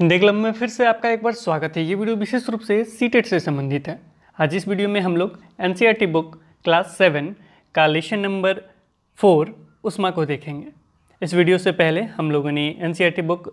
Hindi club में फिर से आपका एक बार स्वागत है ये वीडियो विशेष रूप से सी e से संबंधित है आज इस वीडियो में हम लोग एन बुक क्लास सेवन का लेशन नंबर फोर उस्मा को देखेंगे इस वीडियो से पहले हम लोगों ने एन बुक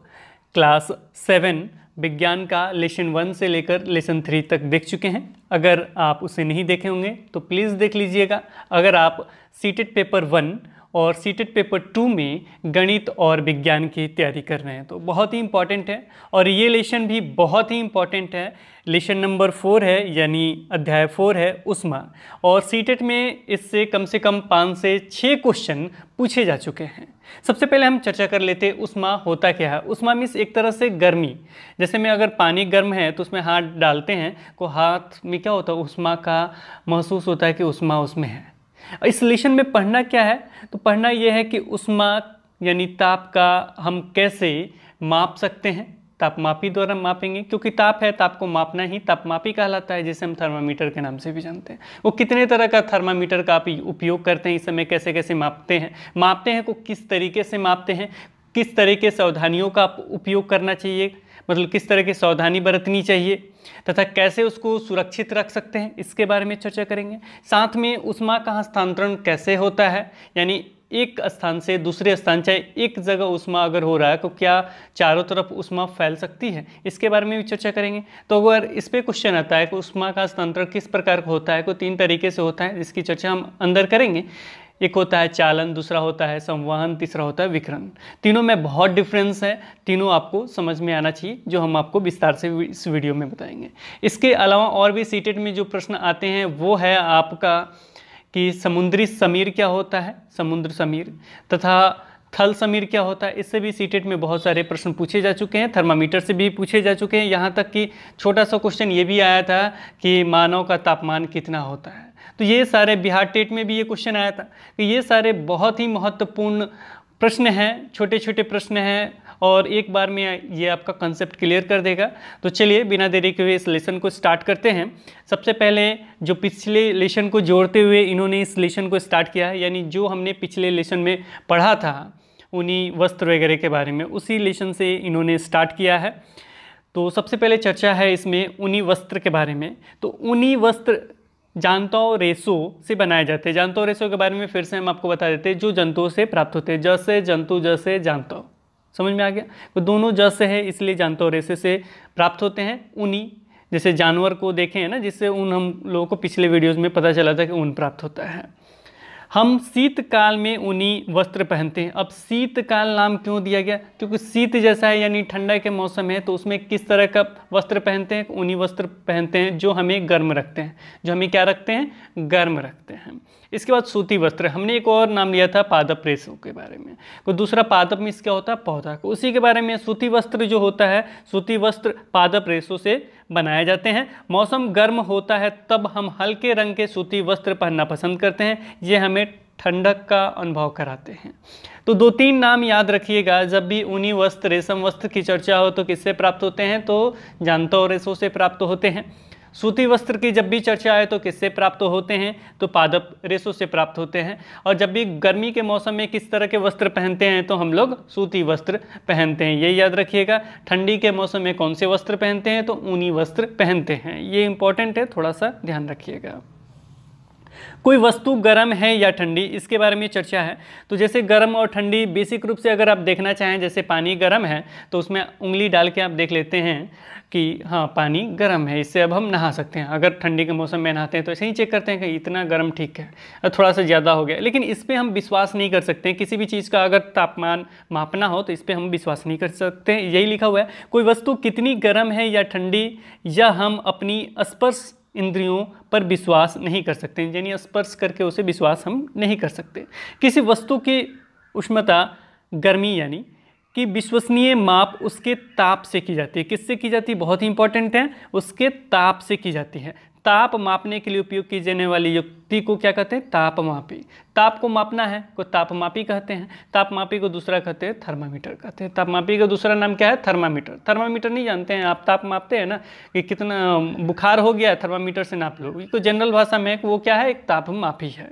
क्लास सेवन विज्ञान का लेशन वन से लेकर लेसन थ्री तक देख चुके हैं अगर आप उसे नहीं देखे होंगे तो प्लीज़ देख लीजिएगा अगर आप सीटेड पेपर वन और सीटेट पेपर टू में गणित और विज्ञान की तैयारी कर रहे हैं तो बहुत ही इम्पॉर्टेंट है और ये लेशन भी बहुत ही इम्पॉर्टेंट है लेशन नंबर फोर है यानी अध्याय फोर है उसमा और सीटेट में इससे कम से कम पाँच से छः क्वेश्चन पूछे जा चुके हैं सबसे पहले हम चर्चा कर लेते हैं उष्मा होता क्या है उष्मा मीन्स एक तरह से गर्मी जैसे में अगर पानी गर्म है तो उसमें हाथ डालते हैं तो हाथ में क्या होता है उष्मा का महसूस होता है कि उष्मा उसमें है इसलेशन में पढ़ना क्या है तो पढ़ना यह है कि उष्मा यानी ताप का हम कैसे माप सकते हैं तापमापी द्वारा मापेंगे क्योंकि ताप है ताप को मापना ही तापमापी कहलाता है जिसे हम थर्मामीटर के नाम से भी जानते हैं वो कितने तरह का थर्मामीटर का आप उपयोग करते हैं इस समय कैसे कैसे मापते हैं मापते हैं को किस तरीके से मापते हैं किस तरह के सावधानियों का उपयोग करना चाहिए मतलब किस तरह की सावधानी बरतनी चाहिए तथा कैसे उसको सुरक्षित रख सकते हैं इसके बारे में चर्चा करेंगे साथ में उष्मा का हस्तांतरण कैसे होता है यानी एक स्थान से दूसरे स्थान चाहे एक जगह उष्मा अगर हो रहा है तो क्या चारों तरफ उष्मा फैल सकती है इसके बारे में भी चर्चा करेंगे तो अगर इस पर क्वेश्चन आता है कि उष्मा का हस्तांतरण किस प्रकार का होता है को तीन तरीके से होता है जिसकी चर्चा हम अंदर करेंगे एक होता है चालन दूसरा होता है संवहन तीसरा होता है विकरण तीनों में बहुत डिफरेंस है तीनों आपको समझ में आना चाहिए जो हम आपको विस्तार से इस वीडियो में बताएंगे इसके अलावा और भी सीटेट में जो प्रश्न आते हैं वो है आपका कि समुद्री समीर क्या होता है समुद्र समीर तथा थल समीर क्या होता है इससे भी सीटेट में बहुत सारे प्रश्न पूछे जा चुके हैं थर्मामीटर से भी पूछे जा चुके हैं यहाँ तक कि छोटा सा क्वेश्चन ये भी आया था कि मानव का तापमान कितना होता है तो ये सारे बिहार टेट में भी ये क्वेश्चन आया था कि ये सारे बहुत ही महत्वपूर्ण प्रश्न हैं छोटे छोटे प्रश्न हैं और एक बार में ये आपका कंसेप्ट क्लियर कर देगा तो चलिए बिना देरी के हुए इस लेसन को स्टार्ट करते हैं सबसे पहले जो पिछले लेसन को जोड़ते हुए इन्होंने इस लेसन को स्टार्ट किया है यानी जो हमने पिछले लेसन में पढ़ा था उन्हीं वस्त्र वगैरह के बारे में उसी लेसन से इन्होंने स्टार्ट किया है तो सबसे पहले चर्चा है इसमें उन्हीं वस्त्र के बारे में तो उन्हीं वस्त्र जानतौ रेशो से बनाए जाते हैं जानतौ रेशो के बारे में फिर से हम आपको बता देते हैं जो जंतुओं से प्राप्त होते हैं जस जंतु जस जानतौ समझ में आ गया तो दोनों जस है इसलिए जानतौ रेशे से प्राप्त होते हैं ऊनी जैसे जानवर को देखें है ना जिससे ऊन हम लोगों को पिछले वीडियोज़ में पता चला था कि ऊन प्राप्त होता है हम शीतकाल में ऊनी वस्त्र पहनते हैं अब शीतकाल नाम क्यों दिया गया क्योंकि शीत जैसा है यानी ठंडा के मौसम है तो उसमें किस तरह का वस्त्र पहनते हैं ऊनी वस्त्र पहनते हैं जो हमें गर्म रखते हैं जो हमें क्या रखते हैं गर्म रखते हैं इसके बाद सूती वस्त्र हमने एक और नाम लिया था पादप रेशों के बारे में तो दूसरा पादप में इसका होता है पौधा उसी के बारे में सूती वस्त्र जो होता है सूती वस्त्र पादप रेशों से बनाए जाते हैं मौसम गर्म होता है तब हम हल्के रंग के सूती वस्त्र पहनना पसंद करते हैं ये हमें ठंडक का अनुभव कराते हैं तो दो तीन नाम याद रखिएगा जब भी ऊनी वस्त्र रेशम वस्त्र की चर्चा हो तो किससे प्राप्त होते हैं तो जानता और रेशों से प्राप्त होते हैं सूती वस्त्र की जब भी चर्चा आए तो किससे प्राप्त होते हैं तो पादप रेशों से प्राप्त होते हैं और जब भी गर्मी के मौसम में किस तरह के वस्त्र पहनते हैं तो हम लोग सूती वस्त्र पहनते हैं ये याद रखिएगा ठंडी के मौसम में कौन से वस्त्र पहनते हैं तो ऊनी वस्त्र पहनते हैं ये इंपॉर्टेंट है थोड़ा सा ध्यान रखिएगा कोई वस्तु गर्म है या ठंडी इसके बारे में चर्चा है तो जैसे गर्म और ठंडी बेसिक रूप से अगर आप देखना चाहें जैसे पानी गर्म है तो उसमें उंगली डाल के आप देख लेते हैं कि हाँ पानी गर्म है इससे अब हम नहा सकते हैं अगर ठंडी के मौसम में नहाते हैं तो ऐसे ही चेक करते हैं कि इतना गर्म ठीक है थोड़ा सा ज़्यादा हो गया लेकिन इस पर हम विश्वास नहीं कर सकते किसी भी चीज़ का अगर तापमान मापना हो तो इस पर हम विश्वास नहीं कर सकते यही लिखा हुआ है कोई वस्तु कितनी गर्म है या ठंडी या हम अपनी स्पर्श इंद्रियों पर विश्वास नहीं कर सकते यानी स्पर्श करके उसे विश्वास हम नहीं कर सकते किसी वस्तु की उष्मता गर्मी यानी कि विश्वसनीय माप उसके ताप से की जाती है किससे की जाती है बहुत ही इंपॉर्टेंट है उसके ताप से की जाती है ताप मापने के लिए उपयोग की जाने वाली युक्ति को क्या कहते हैं तापमापी ताप को मापना है को तापमापी कहते हैं तापमापी को दूसरा कहते हैं थर्मामीटर कहते हैं तापमापी का दूसरा नाम क्या है थर्मामीटर थर्मामीटर नहीं जानते हैं आप ताप मापते हैं ना कि कितना बुखार हो गया थर्मामीटर से नाप लो तो जनरल भाषा में वो क्या है एक तापमापी है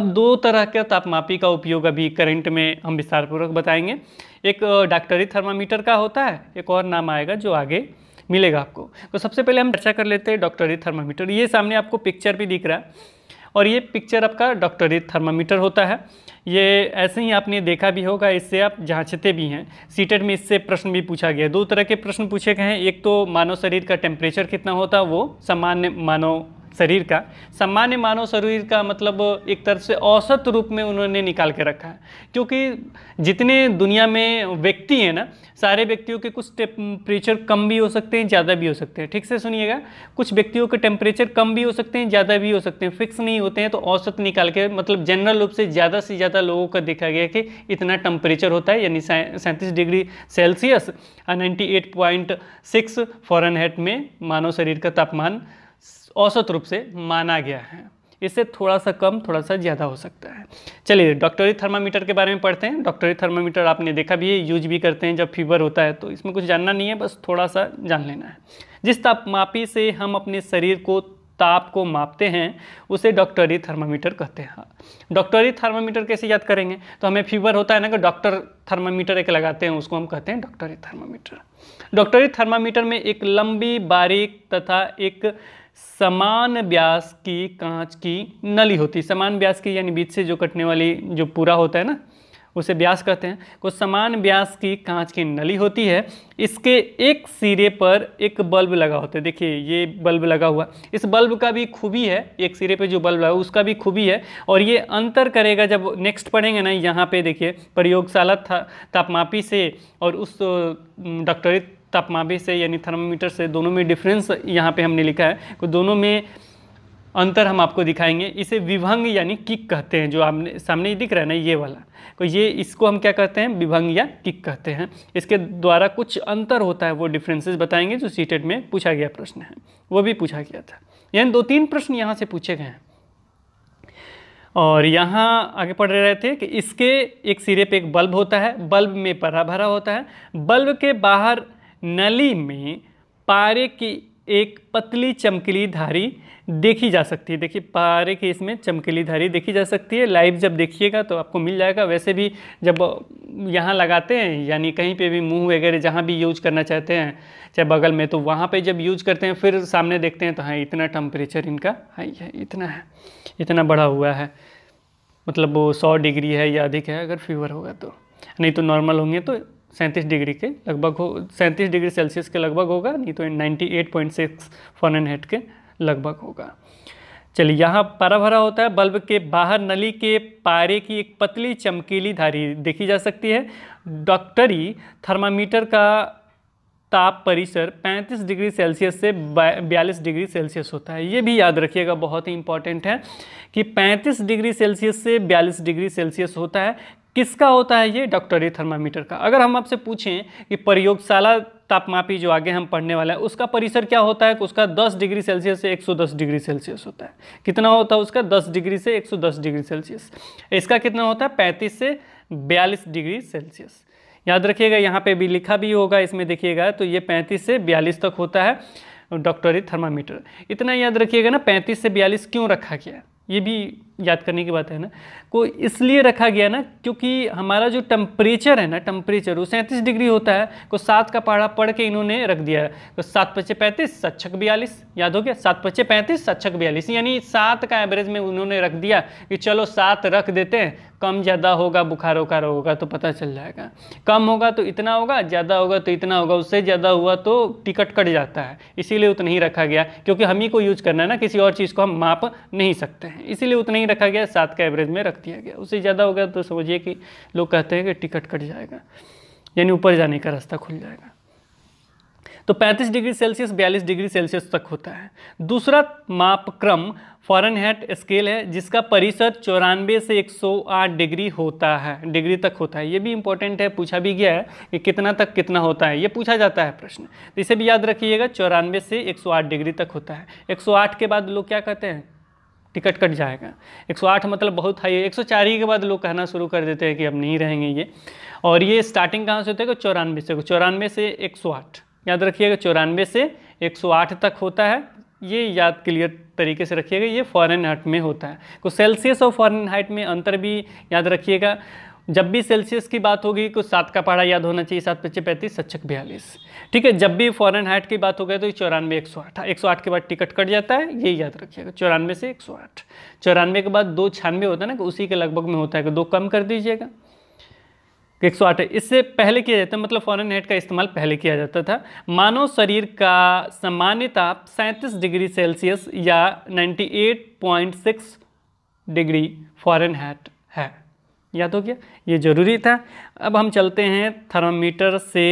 अब दो तरह के तापमापी का उपयोग अभी करंट में हम विस्तारपूर्वक बताएंगे एक डॉक्टरी थर्मामीटर का होता है एक और नाम आएगा जो आगे मिलेगा आपको तो सबसे पहले हम चर्चा कर लेते हैं डॉक्टरी थर्मामीटर ये सामने आपको पिक्चर भी दिख रहा है और ये पिक्चर आपका डॉक्टरी थर्मामीटर होता है ये ऐसे ही आपने देखा भी होगा इससे आप जांचते भी हैं सीटेड में इससे प्रश्न भी पूछा गया दो तरह के प्रश्न पूछे गए हैं एक तो मानव शरीर का टेम्परेचर कितना होता है वो सामान्य मानव शरीर का सामान्य मानव शरीर का मतलब एक तरह से औसत रूप में उन्होंने निकाल के रखा है क्योंकि जितने दुनिया में व्यक्ति हैं ना सारे व्यक्तियों के कुछ टेम्परेचर कम भी हो सकते हैं ज़्यादा भी हो सकते हैं ठीक से सुनिएगा कुछ व्यक्तियों के टेम्परेचर कम भी हो सकते हैं ज़्यादा भी हो सकते हैं फिक्स नहीं होते हैं तो औसत निकाल के मतलब जनरल रूप से ज़्यादा से ज़्यादा लोगों का देखा गया कि इतना टेम्परेचर होता है यानी सैंतीस डिग्री सेल्सियस और नाइन्टी फॉरनहेट में मानव शरीर का तापमान औसत रूप से माना गया है इससे थोड़ा सा कम थोड़ा सा ज़्यादा हो सकता है चलिए डॉक्टरी थर्मामीटर e के बारे में पढ़ते हैं डॉक्टरी थर्मामीटर e आपने देखा भी है यूज भी करते हैं जब फीवर होता है तो इसमें कुछ जानना नहीं है बस थोड़ा सा जान लेना है जिस तापमापी से हम अपने शरीर को ताप को मापते हैं उसे डॉक्टरी थर्मामीटर e कहते हैं डॉक्टरी थर्मामीटर e कैसे याद करेंगे तो हमें फीवर होता है ना कि डॉक्टर थर्मामीटर एक लगाते हैं उसको हम कहते हैं डॉक्टरी थर्मामीटर डॉक्टरी थर्मामीटर में एक लंबी बारीक तथा एक समान ब्यास की कांच की नली होती है समान ब्यास की यानी बीच से जो कटने वाली जो पूरा होता है ना उसे ब्यास कहते हैं कुछ समान ब्यास की कांच की नली होती है इसके एक सिरे पर एक बल्ब लगा होता है देखिए ये बल्ब लगा हुआ इस बल्ब का भी खूबी है एक सिरे पे जो बल्ब लगा उसका भी खूबी है और ये अंतर करेगा जब नेक्स्ट पढ़ेंगे ना यहाँ पे देखिए प्रयोगशाला था तापमापी से और उस डॉक्टरी तापमापी से यानी थर्मामीटर से दोनों में डिफ्रेंस यहाँ पर हमने लिखा है तो दोनों में अंतर हम आपको दिखाएंगे इसे विभंग यानी किक कहते हैं जो आपने सामने ही दिख रहा है ना ये वाला तो ये इसको हम क्या कहते हैं विभंग या किक कहते हैं इसके द्वारा कुछ अंतर होता है वो डिफरेंसेस बताएंगे जो सीटेड में पूछा गया प्रश्न है वो भी पूछा गया था यानी दो तीन प्रश्न यहाँ से पूछे गए हैं और यहाँ आगे पढ़ रहे थे कि इसके एक सिरे पे एक बल्ब होता है बल्ब में परा भरा होता है बल्ब के बाहर नली में पारे की एक पतली चमकीली धारी देखी जा सकती है देखिए पारे के इसमें चमकीली धारी देखी जा सकती है लाइव जब देखिएगा तो आपको मिल जाएगा वैसे भी जब यहाँ लगाते हैं यानी कहीं पे भी मुंह वगैरह जहाँ भी यूज करना चाहते हैं चाहे बगल में तो वहाँ पे जब यूज करते हैं फिर सामने देखते हैं तो हाँ इतना टम्परेचर इनका हाई है इतना है इतना बढ़ा हुआ है मतलब वो सौ डिग्री है या अधिक है अगर फीवर होगा तो नहीं तो नॉर्मल होंगे तो सैंतीस डिग्री के लगभग हो सैंतीस डिग्री सेल्सियस के लगभग होगा नहीं तो ninety eight point six Fahrenheit के लगभग होगा चलिए यहाँ पारा भरा होता है बल्ब के बाहर नली के पारे की एक पतली चमकीली धारी देखी जा सकती है डॉक्टरी थर्मामीटर का ताप परिसर 35 डिग्री सेल्सियस से 42 डिग्री सेल्सियस होता है ये भी याद रखिएगा बहुत ही इंपॉर्टेंट है कि 35 डिग्री सेल्सियस से 42 डिग्री सेल्सियस होता है किसका होता है ये डॉक्टरी थर्मामीटर का अगर हम आपसे पूछें कि प्रयोगशाला तापमापी जो आगे हम पढ़ने वाला है उसका परिसर क्या होता है उसका 10 डिग्री सेल्सियस से 110 डिग्री सेल्सियस होता है कितना होता है उसका 10 डिग्री से 110 डिग्री सेल्सियस इसका कितना होता है पैंतीस से बयालीस डिग्री सेल्सियस याद रखिएगा यहाँ पर भी लिखा भी होगा इसमें देखिएगा तो ये पैंतीस से बयालीस तक होता है डॉक्टरी थर्मामीटर इतना याद रखिएगा ना पैंतीस से बयालीस क्यों रखा गया ये भी याद करने की बात है ना को इसलिए रखा गया ना क्योंकि हमारा जो टेम्परेचर है ना टेम्परेचर वो सैंतीस डिग्री होता है को सात का पहाड़ा पढ़ के इन्होंने रख दिया है तो सात पच्चे पैंतीस सात छक बयालीस याद हो गया सात पच्चे पैंतीस सात छक बयालीस यानी सात का एवरेज में उन्होंने रख दिया कि चलो सात रख देते हैं कम ज़्यादा होगा बुखार उखार होगा तो पता चल जाएगा कम होगा तो इतना होगा ज़्यादा होगा तो इतना होगा उससे ज़्यादा हुआ तो टिकट कट जाता है इसीलिए उतना ही रखा गया क्योंकि हम ही को यूज करना है ना किसी और चीज़ को हम माप नहीं सकते हैं इसीलिए उतना ही रखा गया सात का एवरेज में रख दिया गया उससे ज़्यादा हो गया तो समझिए कि लोग कहते हैं कि टिकट कट जाएगा यानी ऊपर जाने का रास्ता खुल जाएगा तो 35 डिग्री सेल्सियस 42 डिग्री सेल्सियस तक होता है दूसरा मापक्रम फॉरनहेट स्केल है जिसका परिसर चौरानवे से 108 डिग्री होता है डिग्री तक होता है ये भी इंपॉर्टेंट है पूछा भी गया है कि कितना तक कितना होता है ये पूछा जाता है प्रश्न तो इसे भी याद रखिएगा चौरानवे से 108 डिग्री तक होता है 108 के बाद लोग क्या कहते हैं टिकट कट जाएगा 108 मतलब बहुत हाई है 104 ही के बाद लोग कहना शुरू कर देते हैं कि अब नहीं रहेंगे ये और ये स्टार्टिंग कहाँ से होता है चौरानवे से चौरानवे से 108 याद रखिएगा चौरानवे से 108 तक होता है ये याद क्लियर तरीके से रखिएगा ये फॉरन हाइट में होता है तो सेल्सियस और फॉरन हाइट में अंतर भी याद रखिएगा जब भी सेल्सियस की बात होगी कुछ सात का पहाड़ा याद होना चाहिए सात पच्चीस पैंतीस सच्चक बयालीस ठीक है जब भी फॉरन हाइट की बात हो गई तो चौरानवे एक सौ आठ एक सौ आठ के बाद टिकट कट जाता है ये याद रखिएगा चौरानवे से एक सौ आठ चौरानवे के बाद दो छानवे होता है ना उसी के लगभग में होता है दो कम कर दीजिएगा एक सौ आठ इससे पहले किया जाता है मतलब फॉरन हेड का इस्तेमाल पहले किया जाता था मानव शरीर का सामान्य ताप सैंतीस डिग्री सेल्सियस या ninety eight point six degree Fahrenheit है याद हो गया ये ज़रूरी था अब हम चलते हैं थर्मामीटर से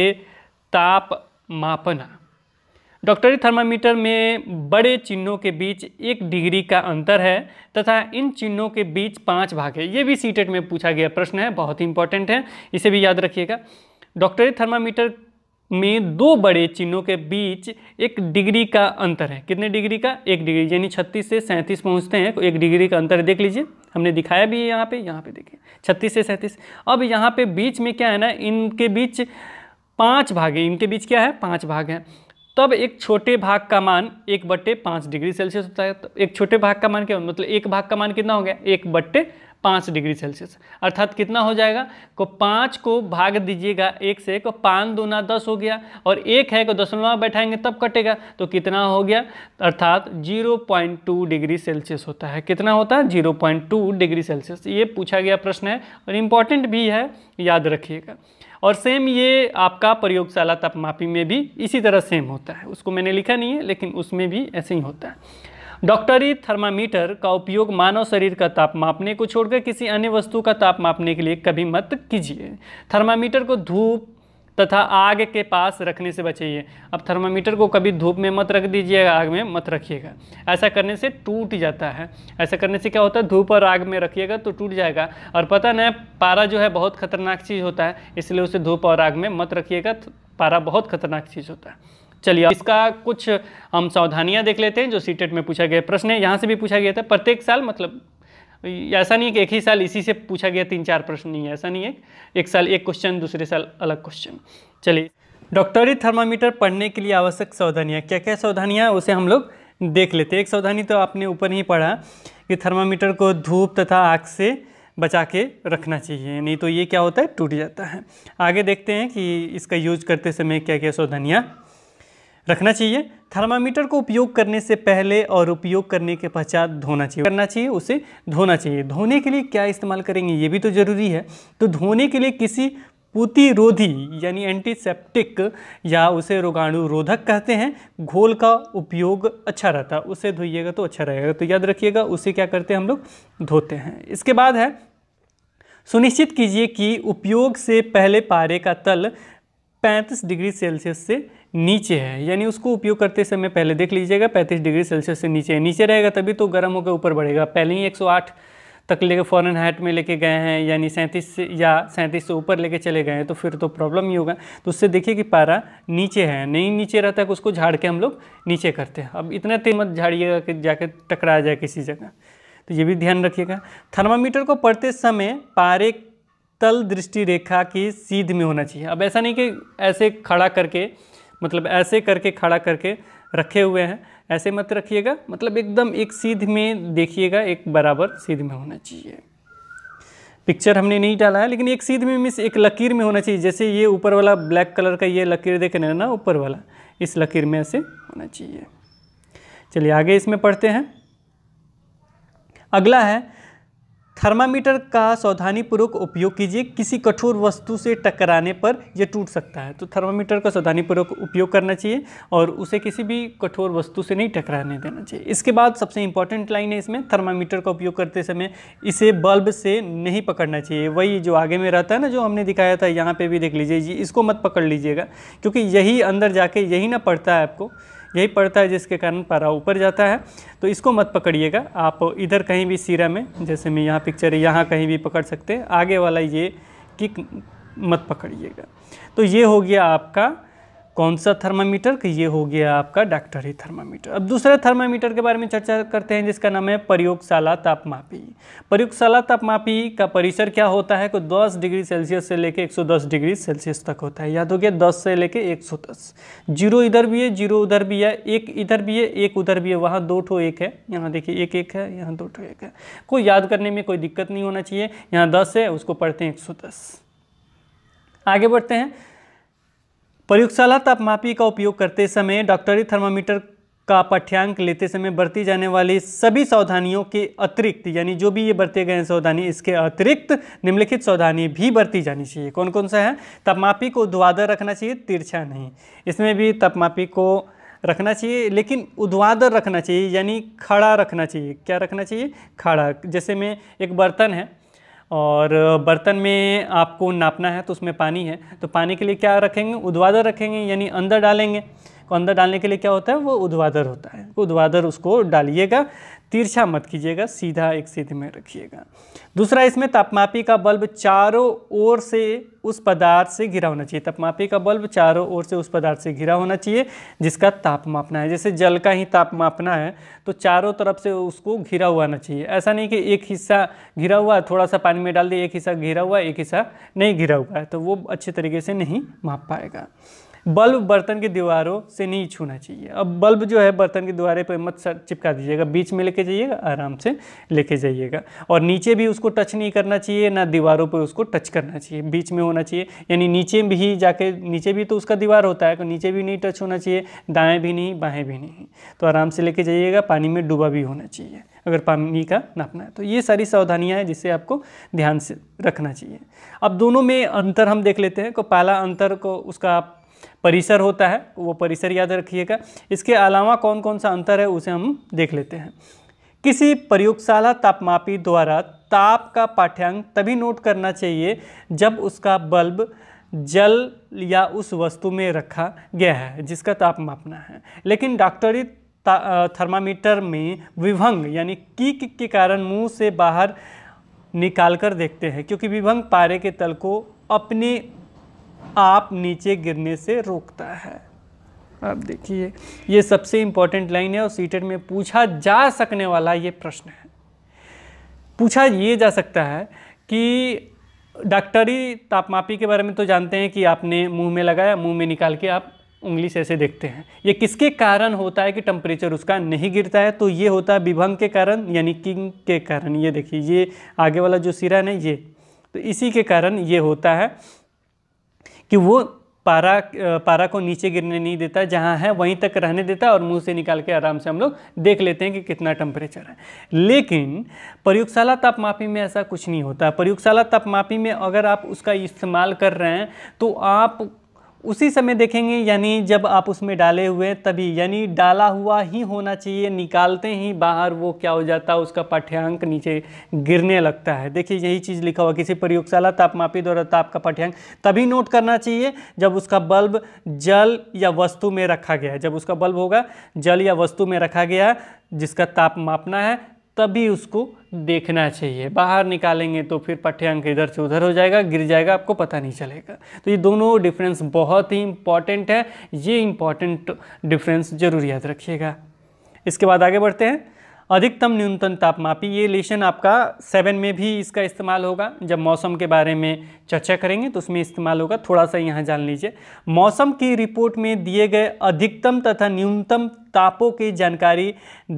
ताप मापना डॉक्टरी थर्मामीटर में बड़े चिन्हों के बीच एक डिग्री का अंतर है तथा इन चिन्हों के बीच पांच भाग है ये भी सीटेट में पूछा गया प्रश्न है बहुत ही इंपॉर्टेंट है इसे भी याद रखिएगा डॉक्टरी थर्मामीटर में दो बड़े चिन्हों के बीच एक डिग्री का अंतर है कितने डिग्री का एक डिग्री यानी छत्तीस से सैंतीस पहुँचते हैं तो एक डिग्री का अंतर देख लीजिए हमने दिखाया भी है यहाँ पे यहाँ पे देखिए छत्तीस से सैंतीस अब यहाँ पे बीच में क्या है ना इनके बीच पाँच भाग है इनके बीच क्या है पाँच भाग हैं तब एक छोटे भाग का मान एक बट्टे पाँच डिग्री सेल्सियस होता है तो एक छोटे भाग का मान क्या मतलब एक भाग का मान कितना हो गया एक बट्टे पाँच डिग्री सेल्सियस अर्थात कितना हो जाएगा को पाँच को भाग दीजिएगा एक से को पाँच दूना दस हो गया और एक है को दशमलव बैठाएंगे तब कटेगा तो कितना हो गया अर्थात zero point two degree Celsius होता है कितना होता है zero point two degree Celsius ये पूछा गया प्रश्न है और इम्पॉर्टेंट भी है याद रखिएगा और सेम ये आपका प्रयोगशाला तापमापी में भी इसी तरह सेम होता है उसको मैंने लिखा नहीं है लेकिन उसमें भी ऐसे ही होता है डॉक्टरी थर्मामीटर का उपयोग मानव शरीर का ताप मापने को छोड़कर किसी अन्य वस्तु का ताप मापने के लिए कभी मत कीजिए थर्मामीटर को धूप तथा आग के पास रखने से बचाइए अब थर्मामीटर को कभी धूप में मत रख दीजिएगा आग में मत रखिएगा ऐसा करने से टूट जाता है ऐसा करने से क्या होता है धूप और आग में रखिएगा तो टूट जाएगा और पता नहीं पारा जो है बहुत खतरनाक चीज़ होता है इसलिए उसे धूप और आग में मत रखिएगा पारा बहुत खतरनाक चीज़ होता है चलिए इसका कुछ हम सावधानियां देख लेते हैं जो सीटेट e में पूछा गया प्रश्न है यहाँ से भी पूछा गया था प्रत्येक साल मतलब ऐसा नहीं है कि एक ही साल इसी से पूछा गया तीन चार प्रश्न नहीं है ऐसा नहीं है एक साल एक क्वेश्चन दूसरे साल अलग क्वेश्चन चलिए डॉक्टरी थर्मामीटर पढ़ने के लिए आवश्यक सावधानियाँ क्या क्या सावधानियाँ उसे हम लोग देख लेते हैं एक सावधानी तो आपने ऊपर ही पढ़ा कि थर्मामीटर को धूप तथा आग से बचा के रखना चाहिए नहीं तो ये क्या होता है टूट जाता है आगे देखते हैं कि इसका यूज करते समय क्या क्या सावधानियाँ रखना चाहिए थर्मामीटर को उपयोग करने से पहले और उपयोग करने के पश्चात धोना चाहिए करना चाहिए उसे धोना चाहिए धोने के लिए क्या इस्तेमाल करेंगे ये भी तो ज़रूरी है तो धोने के लिए किसी पुतिरोधी यानी एंटीसेप्टिक या उसे रोगाणु रोधक कहते हैं घोल का उपयोग अच्छा रहता है उसे धोइएगा तो अच्छा रहेगा तो याद रखिएगा उसे क्या करते हैं हम लोग धोते हैं इसके बाद है सुनिश्चित कीजिए कि उपयोग से पहले पारे का तल 35 डिग्री सेल्सियस से नीचे है यानी उसको उपयोग करते समय पहले देख लीजिएगा 35 डिग्री सेल्सियस से नीचे है नीचे रहेगा तभी तो गर्म होकर ऊपर बढ़ेगा पहले ही 108 तक लेके फॉरन हाइट में लेके गए हैं यानी सैंतीस या सैंतीस से ऊपर लेके चले गए हैं तो फिर तो प्रॉब्लम ही होगा तो उससे देखिए कि पारा नीचे है नहीं नीचे रहता है उसको झाड़ के हम लोग नीचे करते हैं अब इतना तेमत झाड़िएगा कि जाके टकरा जाए किसी जगह तो ये भी ध्यान रखिएगा थर्मामीटर को पढ़ते समय पारे तल दृष्टि रेखा की सीध में होना चाहिए अब ऐसा नहीं कि ऐसे खड़ा करके मतलब ऐसे करके खड़ा करके रखे हुए हैं ऐसे मत रखिएगा मतलब एकदम एक सीध में देखिएगा एक बराबर सीध में होना चाहिए पिक्चर हमने नहीं डाला है लेकिन एक सीध में मिस एक लकीर में होना चाहिए जैसे ये ऊपर वाला ब्लैक कलर का ये लकीर देख रहे ना ऊपर वाला इस लकीर में ऐसे होना चाहिए चलिए आगे इसमें पढ़ते हैं अगला है थर्मामीटर का सावधानीपूर्वक उपयोग कीजिए किसी कठोर वस्तु से टकराने पर यह टूट सकता है तो थर्मामीटर का सावधानीपूर्वक उपयोग करना चाहिए और उसे किसी भी कठोर वस्तु से नहीं टकराने देना चाहिए इसके बाद सबसे इंपॉर्टेंट लाइन है इसमें थर्मामीटर का उपयोग करते समय इसे बल्ब से नहीं पकड़ना चाहिए वही जो आगे में रहता है ना जो हमने दिखाया था यहाँ पर भी देख लीजिए इसको मत पकड़ लीजिएगा क्योंकि यही अंदर जाके यही ना पड़ता है आपको यही पड़ता है जिसके कारण पारा ऊपर जाता है तो इसको मत पकड़िएगा आप इधर कहीं भी सीरा में जैसे मैं यहाँ पिक्चर है यहाँ कहीं भी पकड़ सकते हैं आगे वाला ये किक मत पकड़िएगा तो ये हो गया आपका कौन सा थर्मामीटर कि ये हो गया आपका डॉक्टरी थर्मामीटर अब दूसरे थर्मामीटर के बारे में चर्चा करते हैं जिसका नाम है प्रयोगशाला तापमापी प्रयोगशाला तापमापी का परिसर क्या होता है को 10 डिग्री सेल्सियस से लेके 110 डिग्री सेल्सियस तक होता है याद हो गया 10 से लेके 110 जीरो इधर भी है जीरो उधर भी है एक इधर भी है एक उधर भी है वहाँ दो ठो एक है यहाँ देखिए एक एक है यहाँ दो ठो एक है कोई याद करने में कोई दिक्कत नहीं होना चाहिए यहाँ दस है उसको पढ़ते हैं एक आगे बढ़ते हैं प्रयोगशाला तापमापी का उपयोग करते समय डॉक्टरी थर्मामीटर का पाठ्यांक लेते समय बरती जाने वाली सभी सावधानियों के अतिरिक्त यानी जो भी ये बरते गए सावधानी इसके अतिरिक्त निम्नलिखित सावधानी भी बरती जानी चाहिए कौन कौन सा है तापमापी को उद्वादर रखना चाहिए तिरछा नहीं इसमें भी तापमापी को रखना चाहिए लेकिन उद्वादर रखना चाहिए यानी खड़ा रखना चाहिए क्या रखना चाहिए खड़ा जैसे में एक बर्तन है और बर्तन में आपको नापना है तो उसमें पानी है तो पानी के लिए क्या रखेंगे उद्वादर रखेंगे यानी अंदर डालेंगे को अंदर डालने के लिए क्या होता है वो उद्वादर होता है उद्वादर उसको डालिएगा तिरछा मत कीजिएगा सीधा एक सीधे में रखिएगा दूसरा इसमें तापमापी का बल्ब चारों ओर से उस पदार्थ से घिरा होना चाहिए तापमापी का बल्ब चारों ओर से उस पदार्थ से घिरा होना चाहिए जिसका ताप मापना है जैसे जल का ही ताप मापना है तो चारों तरफ से उसको घिरा हुआ आना चाहिए ऐसा नहीं कि एक हिस्सा घिरा हुआ थोड़ा सा पानी में डाल दिया एक हिस्सा घिरा हुआ एक हिस्सा नहीं घिरा हुआ है तो वो अच्छे तरीके से नहीं माप पाएगा बल्ब बर्तन की दीवारों से नहीं छूना चाहिए अब बल्ब जो है बर्तन की दीवारें पर मत चिपका दीजिएगा बीच में लेके जाइएगा आराम से लेके जाइएगा और नीचे भी उसको टच नहीं करना चाहिए ना दीवारों पर उसको टच करना चाहिए बीच में होना चाहिए यानी नीचे भी जाके नीचे भी तो उसका दीवार होता है तो नीचे भी नहीं टच होना चाहिए दाएँ भी नहीं बाहें भी नहीं तो आराम से लेके जाइएगा पानी में डूबा भी होना चाहिए अगर पानी का नापना है तो ये सारी सावधानियाँ हैं जिसे आपको ध्यान से रखना चाहिए अब दोनों में अंतर हम देख लेते हैं को पहला अंतर को उसका आप परिसर होता है वो परिसर याद रखिएगा इसके अलावा कौन कौन सा अंतर है उसे हम देख लेते हैं किसी प्रयोगशाला तापमापी द्वारा ताप का पाठ्यांक तभी नोट करना चाहिए जब उसका बल्ब जल या उस वस्तु में रखा गया है जिसका ताप मापना है लेकिन डॉक्टरी थर्मामीटर में विभंग यानी कीक के कारण मुंह से बाहर निकाल कर देखते हैं क्योंकि विभंग पारे के तल को अपने आप नीचे गिरने से रोकता है आप देखिए ये सबसे इंपॉर्टेंट लाइन है और सीटेट में पूछा जा सकने वाला ये प्रश्न है पूछा ये जा सकता है कि डॉक्टरी तापमापी के बारे में तो जानते हैं कि आपने मुंह में लगाया मुंह में निकाल के आप उंगली से ऐसे देखते हैं ये किसके कारण होता है कि टेम्परेचर उसका नहीं गिरता है तो ये होता है विभंग के कारण यानी किंग के कारण ये देखिए ये आगे वाला जो सिरा है ये तो इसी के कारण ये होता है कि वो पारा पारा को नीचे गिरने नहीं देता जहाँ है वहीं तक रहने देता है और मुंह से निकाल के आराम से हम लोग देख लेते हैं कि कितना टेम्परेचर है लेकिन प्रयोगशाला तापमापी में ऐसा कुछ नहीं होता प्रयोगशाला तापमापी में अगर आप उसका इस्तेमाल कर रहे हैं तो आप उसी समय देखेंगे यानी जब आप उसमें डाले हुए तभी यानी डाला हुआ ही होना चाहिए निकालते ही बाहर वो क्या हो जाता है उसका पाठ्यांक नीचे गिरने लगता है देखिए यही चीज़ लिखा हुआ किसी प्रयोगशाला तापमापी द्वारा ताप का पाठ्यांक तभी नोट करना चाहिए जब उसका बल्ब जल या वस्तु में रखा गया है जब उसका बल्ब होगा जल या वस्तु में रखा गया जिसका ताप मापना है तभी उसको देखना चाहिए बाहर निकालेंगे तो फिर पठ्यांक इधर से उधर हो जाएगा गिर जाएगा आपको पता नहीं चलेगा तो ये दोनों डिफरेंस बहुत ही इम्पॉर्टेंट है ये इम्पॉर्टेंट डिफरेंस जरूर याद रखिएगा इसके बाद आगे बढ़ते हैं अधिकतम न्यूनतम तापमापी ये लेशन आपका सेवन में भी इसका इस्तेमाल होगा जब मौसम के बारे में चर्चा करेंगे तो उसमें इस्तेमाल होगा थोड़ा सा यहाँ जान लीजिए मौसम की रिपोर्ट में दिए गए अधिकतम तथा न्यूनतम तापों की जानकारी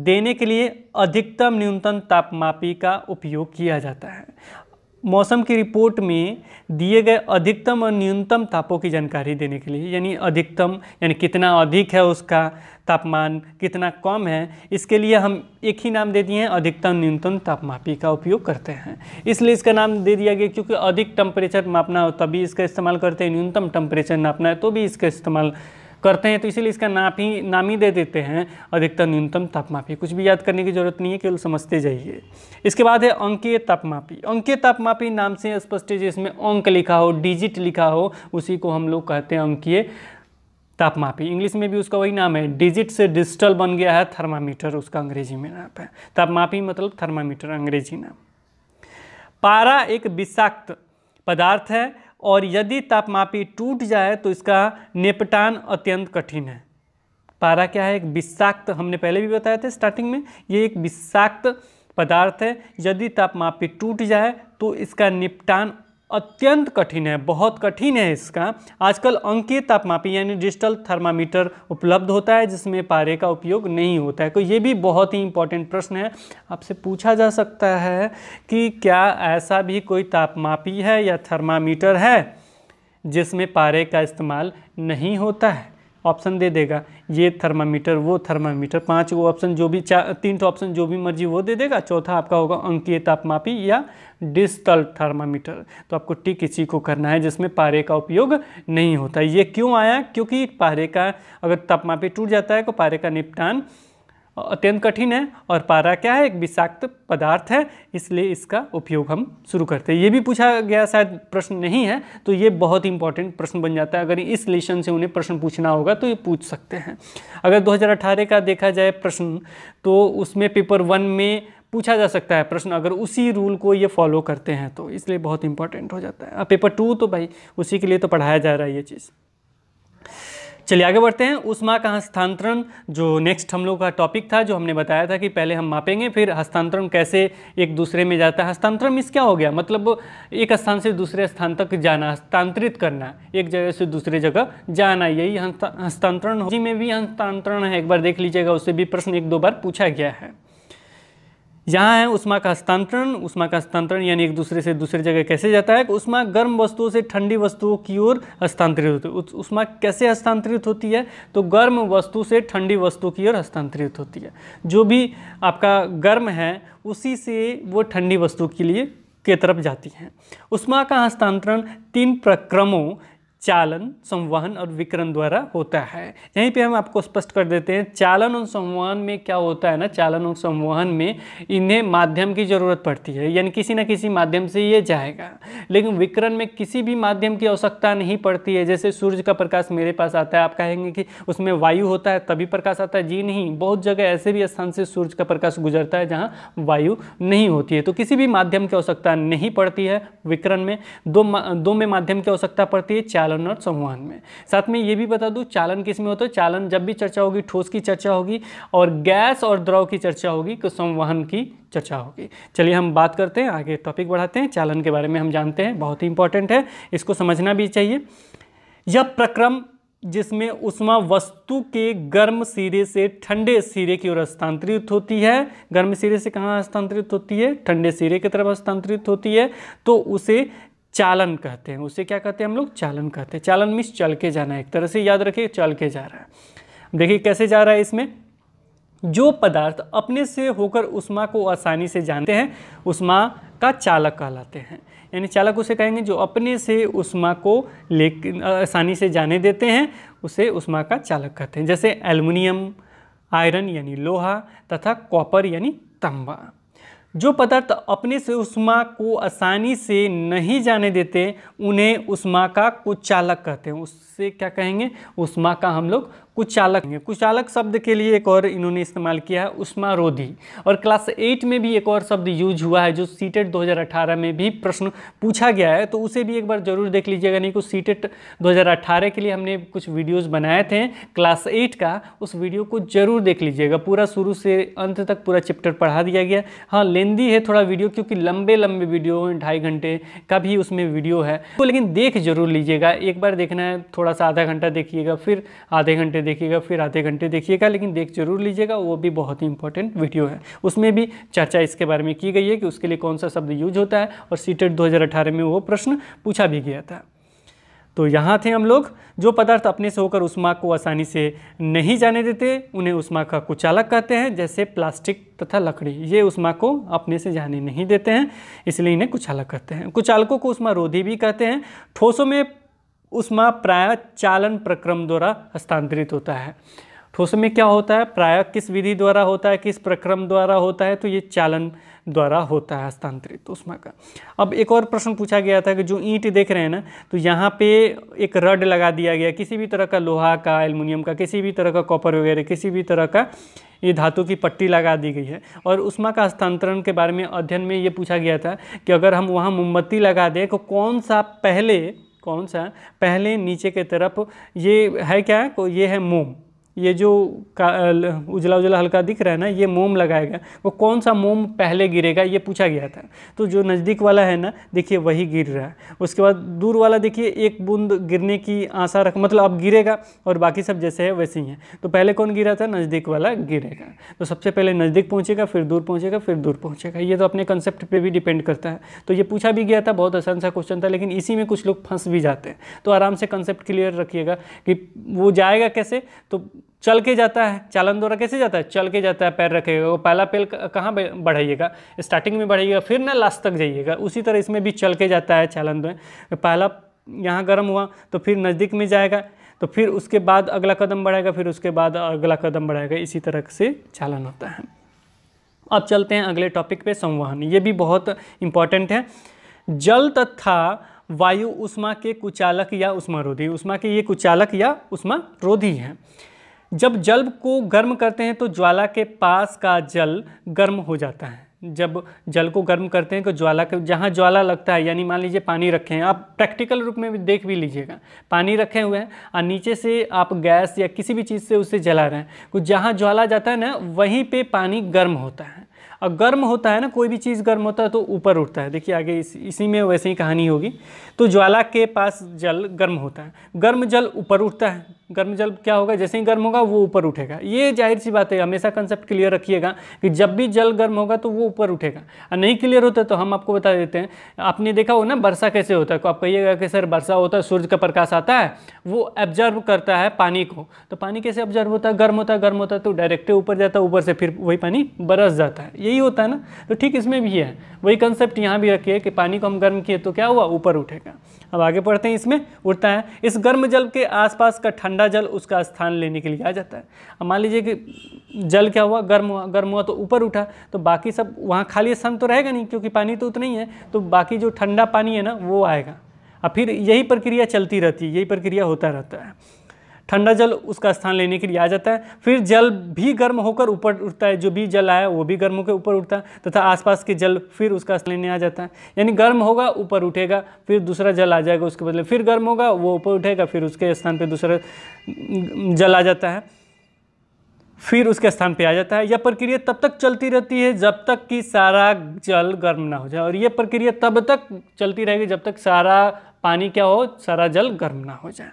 देने के लिए अधिकतम न्यूनतम तापमापी का उपयोग किया जाता है मौसम की रिपोर्ट में दिए गए अधिकतम और न्यूनतम तापों की जानकारी देने के लिए यानी अधिकतम यानी कितना अधिक है उसका तापमान कितना कम है इसके लिए हम एक ही नाम दे दिए हैं अधिकतम न्यूनतम तापमापी का उपयोग करते हैं इसलिए इसका नाम दे दिया गया क्योंकि अधिक टेम्परेचर मापना हो तभी इसका इस्तेमाल करते हैं न्यूनतम टेम्परेचर नापना है तो भी इसका इस्तेमाल करते हैं तो इसीलिए इसका नाप ही नाम ही दे देते हैं अधिकतर न्यूनतम तापमापी कुछ भी याद करने की जरूरत नहीं है केवल समझते जाइए इसके बाद है अंकीय तापमापी अंकीय तापमापी नाम से स्पष्ट है जिसमें अंक लिखा हो डिजिट लिखा हो उसी को हम लोग कहते हैं अंकीय तापमापी इंग्लिश में भी उसका वही नाम है डिजिट से डिजिटल बन गया है थर्मामीटर उसका अंग्रेजी में नाम है तापमापी मतलब थर्मामीटर अंग्रेजी नाम पारा एक विषाक्त पदार्थ है और यदि तापमापी टूट जाए तो इसका निपटान अत्यंत कठिन है पारा क्या है एक विषाक्त हमने पहले भी बताया था स्टार्टिंग में ये एक विषाक्त पदार्थ है यदि तापमापी टूट जाए तो इसका निपटान अत्यंत कठिन है बहुत कठिन है इसका आजकल अंकीय तापमापी यानी डिजिटल थर्मामीटर उपलब्ध होता है जिसमें पारे का उपयोग नहीं होता है तो ये भी बहुत ही इंपॉर्टेंट प्रश्न है आपसे पूछा जा सकता है कि क्या ऐसा भी कोई तापमापी है या थर्मामीटर है जिसमें पारे का इस्तेमाल नहीं होता है ऑप्शन दे देगा ये थर्मामीटर वो थर्मामीटर पाँच वो ऑप्शन जो भी चार तीन तो ऑप्शन जो भी मर्जी वो दे देगा चौथा आपका होगा अंकीय तापमापी या डिजिटल थर्मामीटर तो आपको टिक इसी को करना है जिसमें पारे का उपयोग नहीं होता ये क्यों आया क्योंकि पारे का अगर तापमापी टूट जाता है तो पारे का निपटान अत्यंत कठिन है और पारा क्या है एक विषाक्त पदार्थ है इसलिए इसका उपयोग हम शुरू करते हैं ये भी पूछा गया शायद प्रश्न नहीं है तो ये बहुत इंपॉर्टेंट प्रश्न बन जाता है अगर इस लेशन से उन्हें प्रश्न पूछना होगा तो ये पूछ सकते हैं अगर 2018 का देखा जाए प्रश्न तो उसमें पेपर वन में पूछा जा सकता है प्रश्न अगर उसी रूल को ये फॉलो करते हैं तो इसलिए बहुत इंपॉर्टेंट हो जाता है पेपर टू तो भाई उसी के लिए तो पढ़ाया जा रहा है ये चीज़ चलिए आगे बढ़ते हैं उष्मा का हस्तांतरण जो नेक्स्ट हम लोग का टॉपिक था जो हमने बताया था कि पहले हम मापेंगे फिर हस्तांतरण कैसे एक दूसरे में जाता है हस्तांतरण इस क्या हो गया मतलब एक स्थान से दूसरे स्थान तक जाना हस्तांतरित करना एक जगह से दूसरे जगह जाना यही हस्तांतरण जी में भी हस्तांतरण है एक बार देख लीजिएगा उससे भी प्रश्न एक दो बार पूछा गया है यहाँ है उष्मा का हस्तांतरण उष्मा का हस्तांतरण यानी एक दूसरे से दूसरी जगह कैसे जाता है उष्मा गर्म वस्तुओं से ठंडी वस्तुओं की ओर हस्तांतरित होती है उष्मा कैसे हस्तांतरित होती है तो गर्म वस्तु से ठंडी वस्तु की ओर हस्तांतरित होती है जो भी आपका गर्म है उसी से वो ठंडी वस्तु के लिए के तरफ जाती हैं उष्मा का हस्तांतरण तीन प्रक्रमों चालन संवहन और विकरण द्वारा होता है यहीं पे हम आपको स्पष्ट कर देते हैं चालन और संवहन में क्या होता है ना चालन और संवहन में इन्हें माध्यम की ज़रूरत पड़ती है यानी किसी ना किसी माध्यम से ये जाएगा लेकिन विकरण में किसी भी माध्यम की आवश्यकता नहीं पड़ती है जैसे सूर्य का प्रकाश मेरे पास आता है आप कहेंगे कि उसमें वायु होता है तभी प्रकाश आता है जी नहीं बहुत जगह ऐसे भी स्थान से सूर्य का प्रकाश गुजरता है जहाँ वायु नहीं होती है तो किसी भी माध्यम की आवश्यकता नहीं पड़ती है विकरण में दो दो में माध्यम की आवश्यकता पड़ती है चालन चालन और संवहन में साथ में ये भी बता दूँ चालन किस में होता है चालन जब भी चर्चा होगी ठोस की चर्चा होगी और गैस और द्रव की चर्चा होगी तो संवहन की चर्चा होगी चलिए हम बात करते हैं आगे टॉपिक बढ़ाते हैं चालन के बारे में हम जानते हैं बहुत ही इंपॉर्टेंट है इसको समझना भी चाहिए यह प्रक्रम जिसमें उष्मा वस्तु के गर्म सिरे से ठंडे सिरे की ओर स्थानांतरित होती है गर्म सिरे से कहाँ स्थानांतरित होती है ठंडे सिरे की तरफ स्थानांतरित होती है तो उसे चालन कहते हैं उसे क्या कहते हैं हम लोग चालन कहते हैं चालन मीन्स चल के जाना एक तरह से याद रखिए चल के जा रहा है देखिए कैसे जा रहा है इसमें जो पदार्थ अपने से होकर उष्मा को आसानी से जानते हैं उष्मा का चालक कहलाते हैं यानी चालक उसे कहेंगे जो अपने से उष्मा को ले आसानी से जाने देते हैं उसे उष्मा का चालक कहते हैं जैसे एल्युमिनियम आयरन यानी लोहा तथा कॉपर यानी तांबा जो पदार्थ अपने से उष्मा को आसानी से नहीं जाने देते उन्हें उष्मा का कुचालक कहते हैं उससे क्या कहेंगे उष्मा का हम लोग कुचालक कुचालक शब्द के लिए एक और इन्होंने इस्तेमाल किया है उष्मा रोधी और क्लास एट में भी एक और शब्द यूज हुआ है जो सीटेट 2018 में भी प्रश्न पूछा गया है तो उसे भी एक बार जरूर देख लीजिएगा नहीं कुछ तो सीटेट 2018 के लिए हमने कुछ वीडियोस बनाए थे क्लास एट का उस वीडियो को जरूर देख लीजिएगा पूरा शुरू से अंत तक पूरा चैप्टर पढ़ा दिया गया हाँ लेंदी है थोड़ा वीडियो क्योंकि लंबे लंबे वीडियो ढाई घंटे का भी उसमें वीडियो है तो लेकिन देख जरूर लीजिएगा एक बार देखना है थोड़ा सा आधा घंटा देखिएगा फिर आधे घंटे देखिएगा फिर आधे घंटे देखिएगा लेकिन देख जरूर लीजिएगा वो भी बहुत ही इंपॉर्टेंट वीडियो है उसमें भी चर्चा इसके बारे में की गई है कि उसके लिए कौन सा शब्द यूज होता है और सीटेट e दो में वो प्रश्न पूछा भी गया था तो यहाँ थे हम लोग जो पदार्थ अपने से होकर उष्मा को आसानी से नहीं जाने देते उन्हें उष्मा का कुचालक कहते हैं जैसे प्लास्टिक तथा लकड़ी ये उष्मा को अपने से जाने नहीं देते हैं इसलिए इन्हें कुचालक कहते हैं कुचालकों को उष्मा रोधी भी कहते हैं ठोसों में उष्मा प्राय चालन प्रक्रम द्वारा हस्तांतरित होता है ठोस में क्या होता है प्राय किस विधि द्वारा होता है किस प्रक्रम द्वारा होता है तो ये चालन द्वारा होता है हस्तांतरित उष्मा का अब एक और प्रश्न पूछा गया था कि जो ईंट देख रहे हैं ना तो यहाँ पे एक रड लगा दिया गया किसी भी तरह का लोहा का एल्युमिनियम का किसी भी तरह का कॉपर वगैरह किसी भी तरह का ये धातु की पट्टी लगा दी गई है और उसमा का हस्तांतरण के बारे में अध्ययन में ये पूछा गया था कि अगर हम वहाँ मोमबत्ती लगा दें तो कौन सा पहले कौन सा है पहले नीचे के तरफ ये है क्या है ये है मोम ये जो उजला उजला हल्का दिख रहा है ना ये मोम लगाएगा वो कौन सा मोम पहले गिरेगा ये पूछा गया था तो जो नज़दीक वाला है ना देखिए वही गिर रहा है उसके बाद दूर वाला देखिए एक बूंद गिरने की आशा रख मतलब अब गिरेगा और बाकी सब जैसे है वैसे ही है तो पहले कौन गिरा था नज़दीक वाला गिरेगा तो सबसे पहले नज़दीक पहुँचेगा फिर दूर पहुँचेगा फिर दूर पहुँचेगा ये तो अपने कंसेप्ट पर भी डिपेंड करता है तो ये पूछा भी गया था बहुत आसान सा क्वेश्चन था लेकिन इसी में कुछ लोग फंस भी जाते हैं तो आराम से कंसेप्ट क्लियर रखिएगा कि वो जाएगा कैसे तो चल के जाता है चालन द्वारा कैसे जाता है चल के जाता है पैर रखेगा वो पहला पैर कहाँ बढ़ाइएगा स्टार्टिंग में बढ़ाइएगा फिर ना लास्ट तक जाइएगा उसी तरह इसमें भी चल के जाता है चालन द्वारा पहला यहाँ गर्म हुआ तो फिर नज़दीक में जाएगा तो फिर उसके बाद अगला कदम बढ़ाएगा फिर उसके बाद अगला कदम बढ़ाएगा इसी तरह से चालन होता है अब चलते हैं अगले टॉपिक पे संवहन ये भी बहुत इंपॉर्टेंट है जल तथा वायु उष्मा के कुचालक या उष्मा रोधी उष्मा के ये कुचालक या उष्मा रोधी हैं जब जल को गर्म करते हैं तो ज्वाला के पास का जल गर्म हो जाता है जब जल को गर्म करते हैं तो ज्वाला के जहाँ ज्वाला लगता है यानी मान लीजिए पानी रखें आप प्रैक्टिकल रूप में भी देख भी लीजिएगा पानी रखे हुए हैं और नीचे से आप गैस या किसी भी चीज़ से उसे जला रहे हैं तो जहाँ ज्वाला जाता है ना वहीं पे पानी गर्म होता है और गर्म होता है ना कोई भी चीज़ गर्म होता है तो ऊपर उठता है देखिए आगे इस, इसी में वैसे ही कहानी होगी तो ज्वाला के पास जल गर्म होता है गर्म जल ऊपर उठता है गर्म जल क्या होगा जैसे ही गर्म होगा वो ऊपर उठेगा ये जाहिर सी बात है हमेशा कंसेप्ट क्लियर रखिएगा कि जब भी जल गर्म होगा तो वो ऊपर उठेगा और नहीं क्लियर होता तो हम आपको बता देते हैं आपने देखा हो ना वर्षा कैसे होता है आप कहिएगा कि सर वर्षा होता है सूर्य का प्रकाश आता है वो एब्जर्व करता है पानी को तो पानी कैसे ऑब्जर्व होता है गर्म होता है गर्म होता है तो डायरेक्ट ऊपर जाता है ऊपर से फिर वही पानी बरस जाता है यही होता है ना तो ठीक इसमें भी है वही कंसेप्ट यहाँ भी रखिए कि पानी को हम गर्म किए तो क्या हुआ ऊपर उठेगा अब आगे पढ़ते हैं इसमें उठता है इस गर्म जल के आसपास का ठंडा ठंडा जल उसका स्थान लेने के लिए आ जाता है अब मान लीजिए कि जल क्या हुआ गर्म हुआ गर्म हुआ तो ऊपर उठा तो बाकी सब वहाँ खाली स्थान तो रहेगा नहीं क्योंकि पानी तो उतना ही है तो बाकी जो ठंडा पानी है ना वो आएगा और फिर यही प्रक्रिया चलती रहती है यही प्रक्रिया होता रहता है ठंडा जल उसका स्थान लेने के लिए आ जाता है फिर जल भी गर्म होकर ऊपर उठता है जो भी जल आया वो भी गर्म होकर ऊपर उठता है तथा आसपास के जल फिर उसका स्थान लेने आ जाता है यानी गर्म होगा ऊपर उठेगा फिर दूसरा जल आ जाएगा उसके बदले फिर गर्म होगा वो ऊपर उठेगा फिर उसके स्थान पर दूसरा जल आ जाता है फिर उसके स्थान पे आ जाता है यह प्रक्रिया तब तक चलती रहती है जब तक कि सारा जल गर्म ना हो जाए और यह प्रक्रिया तब तक चलती रहेगी जब तक सारा पानी क्या हो सारा जल गर्म ना हो जाए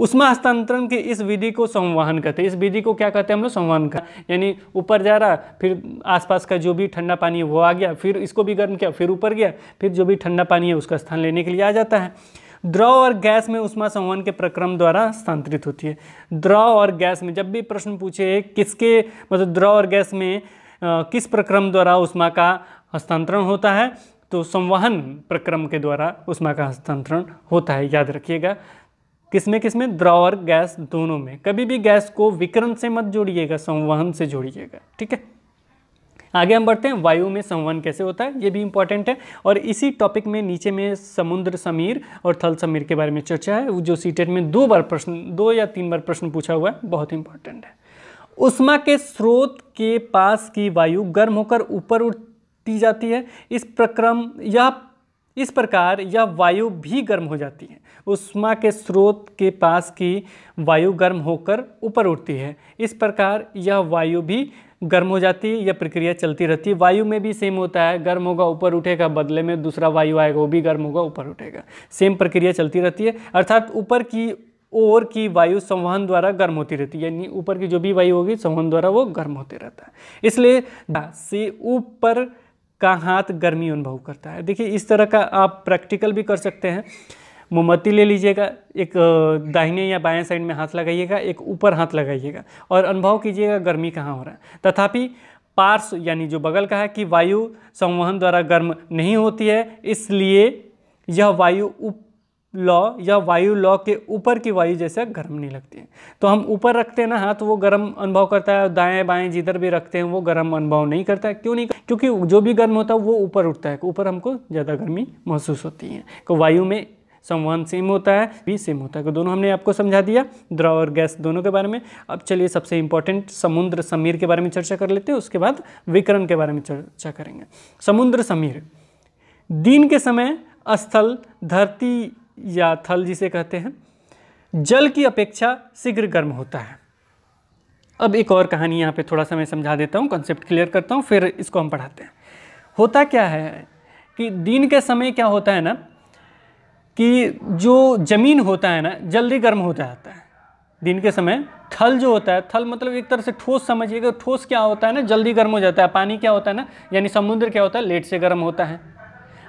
उष्मा हस्तांतरण की इस विधि को संवहन कहते हैं इस विधि को क्या कहते हैं हम लोग संवहन का यानी ऊपर जा रहा फिर आसपास का जो भी ठंडा पानी है वो आ गया फिर इसको भी गर्म किया फिर ऊपर गया फिर जो भी ठंडा पानी है उसका स्थान लेने के लिए आ जाता है द्रव और गैस में उष्मा संवहन के प्रक्रम द्वारा हस्तांतरित होती है द्रव और गैस में जब भी प्रश्न पूछे किसके मतलब द्रव और गैस में किस प्रक्रम द्वारा उष्मा का हस्तांतरण होता है तो संवहन प्रक्रम के द्वारा उष्मा का हस्तांतरण होता है याद रखिएगा किसमें किसमें द्रव और गैस दोनों में कभी भी गैस को विकरण से मत जोड़िएगा संवहन से जोड़िएगा ठीक है आगे हम बढ़ते हैं वायु में संवहन कैसे होता है ये भी इंपॉर्टेंट है और इसी टॉपिक में नीचे में समुद्र समीर और थल समीर के बारे में चर्चा है जो सीटेट में दो बार प्रश्न दो या तीन बार प्रश्न पूछा हुआ है बहुत इंपॉर्टेंट है उष्मा के स्रोत के पास की वायु गर्म होकर ऊपर उठती जाती है इस प्रक्रम या इस प्रकार यह वायु भी गर्म हो जाती है उष्मा के स्रोत के पास की वायु गर्म होकर ऊपर उठती है इस प्रकार यह वायु भी गर्म हो जाती है यह प्रक्रिया चलती रहती है वायु में भी सेम होता है गर्म होगा ऊपर उठेगा बदले में दूसरा वायु आएगा वो भी गर्म होगा ऊपर उठेगा सेम प्रक्रिया चलती रहती है अर्थात ऊपर की और की वायु संवहन द्वारा गर्म होती रहती है यानी ऊपर की जो भी वायु होगी संवहन द्वारा वो गर्म होते रहता है इसलिए से ऊपर का हाथ गर्मी अनुभव करता है देखिए इस तरह का आप प्रैक्टिकल भी कर सकते हैं मोमबत्ती ले लीजिएगा एक दाहिने या बाएं साइड में हाथ लगाइएगा एक ऊपर हाथ लगाइएगा और अनुभव कीजिएगा गर्मी कहाँ हो रहा है तथापि पार्श्व यानी जो बगल का है कि वायु संवहन द्वारा गर्म नहीं होती है इसलिए यह वायु उप लॉ या वायु लॉ के ऊपर की वायु जैसे गर्म नहीं लगती है तो हम ऊपर रखते हैं ना हाथ तो वो गर्म अनुभव करता है दाएं बाएं जिधर भी रखते हैं वो गर्म अनुभव नहीं करता है क्यों नहीं क्योंकि जो भी गर्म होता है वो ऊपर उठता है ऊपर हमको ज़्यादा गर्मी महसूस होती है तो वायु में संवहन सेम होता है भी सेम होता है तो दोनों हमने आपको समझा दिया द्रव और गैस दोनों के बारे में अब चलिए सबसे इंपॉर्टेंट समुद्र समीर के बारे में चर्चा कर लेते हैं उसके बाद विकरण के बारे में चर्चा करेंगे समुद्र समीर दिन के समय स्थल धरती या थल जिसे कहते हैं जल की अपेक्षा शीघ्र गर्म होता है अब एक और कहानी यहाँ पे थोड़ा सा मैं समझा देता हूँ कॉन्सेप्ट क्लियर करता हूँ फिर इसको हम पढ़ाते हैं होता क्या है कि दिन के समय क्या होता है ना कि जो ज़मीन होता है ना जल्दी गर्म हो जाता है दिन के समय थल जो होता है थल मतलब एक तरह से ठोस समझिएगा ठोस क्या होता है ना जल्दी गर्म हो जाता है पानी क्या होता है ना यानी समुद्र क्या होता है लेट से गर्म होता है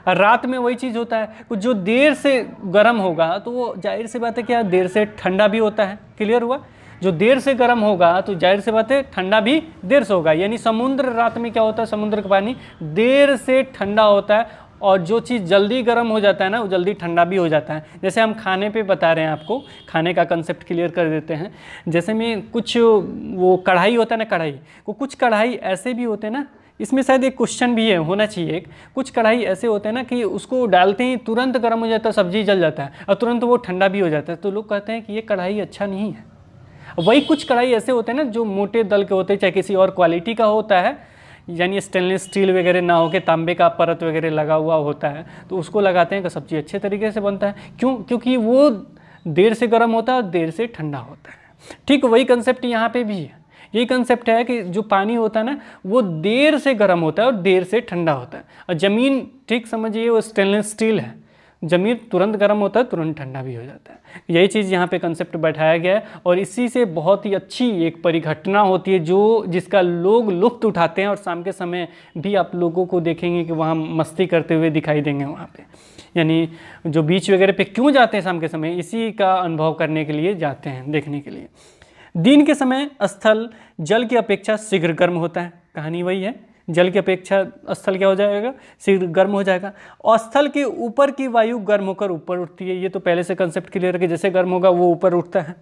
और रात में वही चीज़ होता है कुछ जो देर से गर्म होगा तो वो जाहिर सी बात है क्या देर से ठंडा भी होता है क्लियर हुआ जो देर से गर्म होगा तो जाहिर सी बात है ठंडा भी देर से होगा यानी समुद्र रात में क्या होता है समुद्र का पानी देर से ठंडा होता है और जो चीज़ जल्दी गर्म हो जाता है ना वो जल्दी ठंडा भी हो जाता है जैसे हम खाने पे बता रहे हैं आपको खाने का कंसेप्ट क्लियर कर देते हैं जैसे में कुछ वो कढ़ाई होता है ना कढ़ाई वो कुछ कढ़ाई ऐसे भी होते हैं ना इसमें शायद एक क्वेश्चन भी है होना चाहिए एक कुछ कढ़ाई ऐसे होते हैं ना कि उसको डालते ही तुरंत गर्म हो जाता है सब्जी जल जाता है और तुरंत वो ठंडा भी हो जाता है तो लोग कहते हैं कि ये कढ़ाई अच्छा नहीं है वही कुछ कढ़ाई ऐसे होते हैं ना जो मोटे दल के होते हैं चाहे किसी और क्वालिटी का होता है यानी स्टेनलेस स्टील वगैरह ना के तांबे का परत वगैरह लगा हुआ होता है तो उसको लगाते हैं कि सब्जी अच्छे तरीके से बनता है क्यों क्योंकि वो देर से गर्म होता है और देर से ठंडा होता है ठीक वही कंसेप्ट यहाँ पर भी है यही कंसेप्ट है कि जो पानी होता है ना वो देर से गर्म होता है और देर से ठंडा होता है और ज़मीन ठीक समझिए वो स्टेनलेस स्टील है ज़मीन तुरंत गर्म होता है तुरंत ठंडा भी हो जाता है यही चीज़ यहाँ पे कंसेप्ट बैठाया गया है और इसी से बहुत ही अच्छी एक परिघटना होती है जो जिसका लोग लुप्त उठाते हैं और शाम के समय भी आप लोगों को देखेंगे कि वहाँ मस्ती करते हुए दिखाई देंगे वहाँ पे यानी जो बीच वगैरह पे क्यों जाते हैं शाम के समय इसी का अनुभव करने के लिए जाते हैं देखने के लिए दिन के समय स्थल जल की अपेक्षा शीघ्र गर्म होता है कहानी वही है जल की अपेक्षा स्थल क्या हो जाएगा शीघ्र गर्म हो जाएगा और स्थल के ऊपर की वायु गर्म होकर ऊपर उठती है ये तो पहले से कंसेप्ट क्लियर है कि जैसे गर्म होगा वो ऊपर उठता है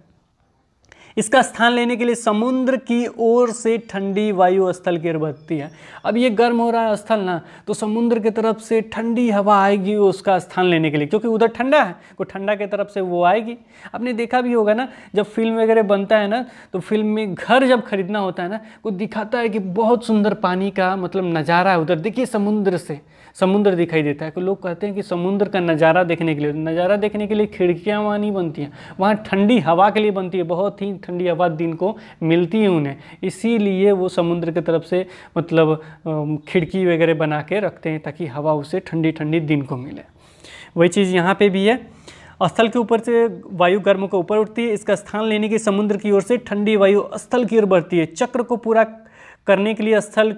इसका स्थान लेने के लिए समुद्र की ओर से ठंडी वायु स्थल की ओर बढ़ती है अब ये गर्म हो रहा है स्थल ना तो समुद्र की तरफ से ठंडी हवा आएगी उसका स्थान लेने के लिए क्योंकि उधर ठंडा है तो ठंडा की तरफ से वो आएगी आपने देखा भी होगा ना जब फिल्म वगैरह बनता है ना तो फिल्म में घर जब खरीदना होता है ना तो दिखाता है कि बहुत सुंदर पानी का मतलब नज़ारा है उधर देखिए समुद्र से समुद्र दिखाई देता है तो लोग कहते हैं कि समुद्र का नज़ारा देखने के लिए नज़ारा देखने के लिए खिड़कियाँ वहाँ नहीं बनती हैं वहाँ ठंडी हवा के लिए बनती है बहुत ही ठंडी हवा दिन को मिलती है उन्हें इसीलिए वो समुद्र की तरफ से मतलब खिड़की वगैरह बना के रखते हैं ताकि हवा उसे ठंडी ठंडी दिन को मिले वही चीज़ यहाँ पर भी है स्थल के ऊपर से वायु गर्म को ऊपर उठती है इसका स्थान लेने की समुद्र की ओर से ठंडी वायु स्थल की ओर बढ़ती है चक्र को पूरा करने के लिए स्थल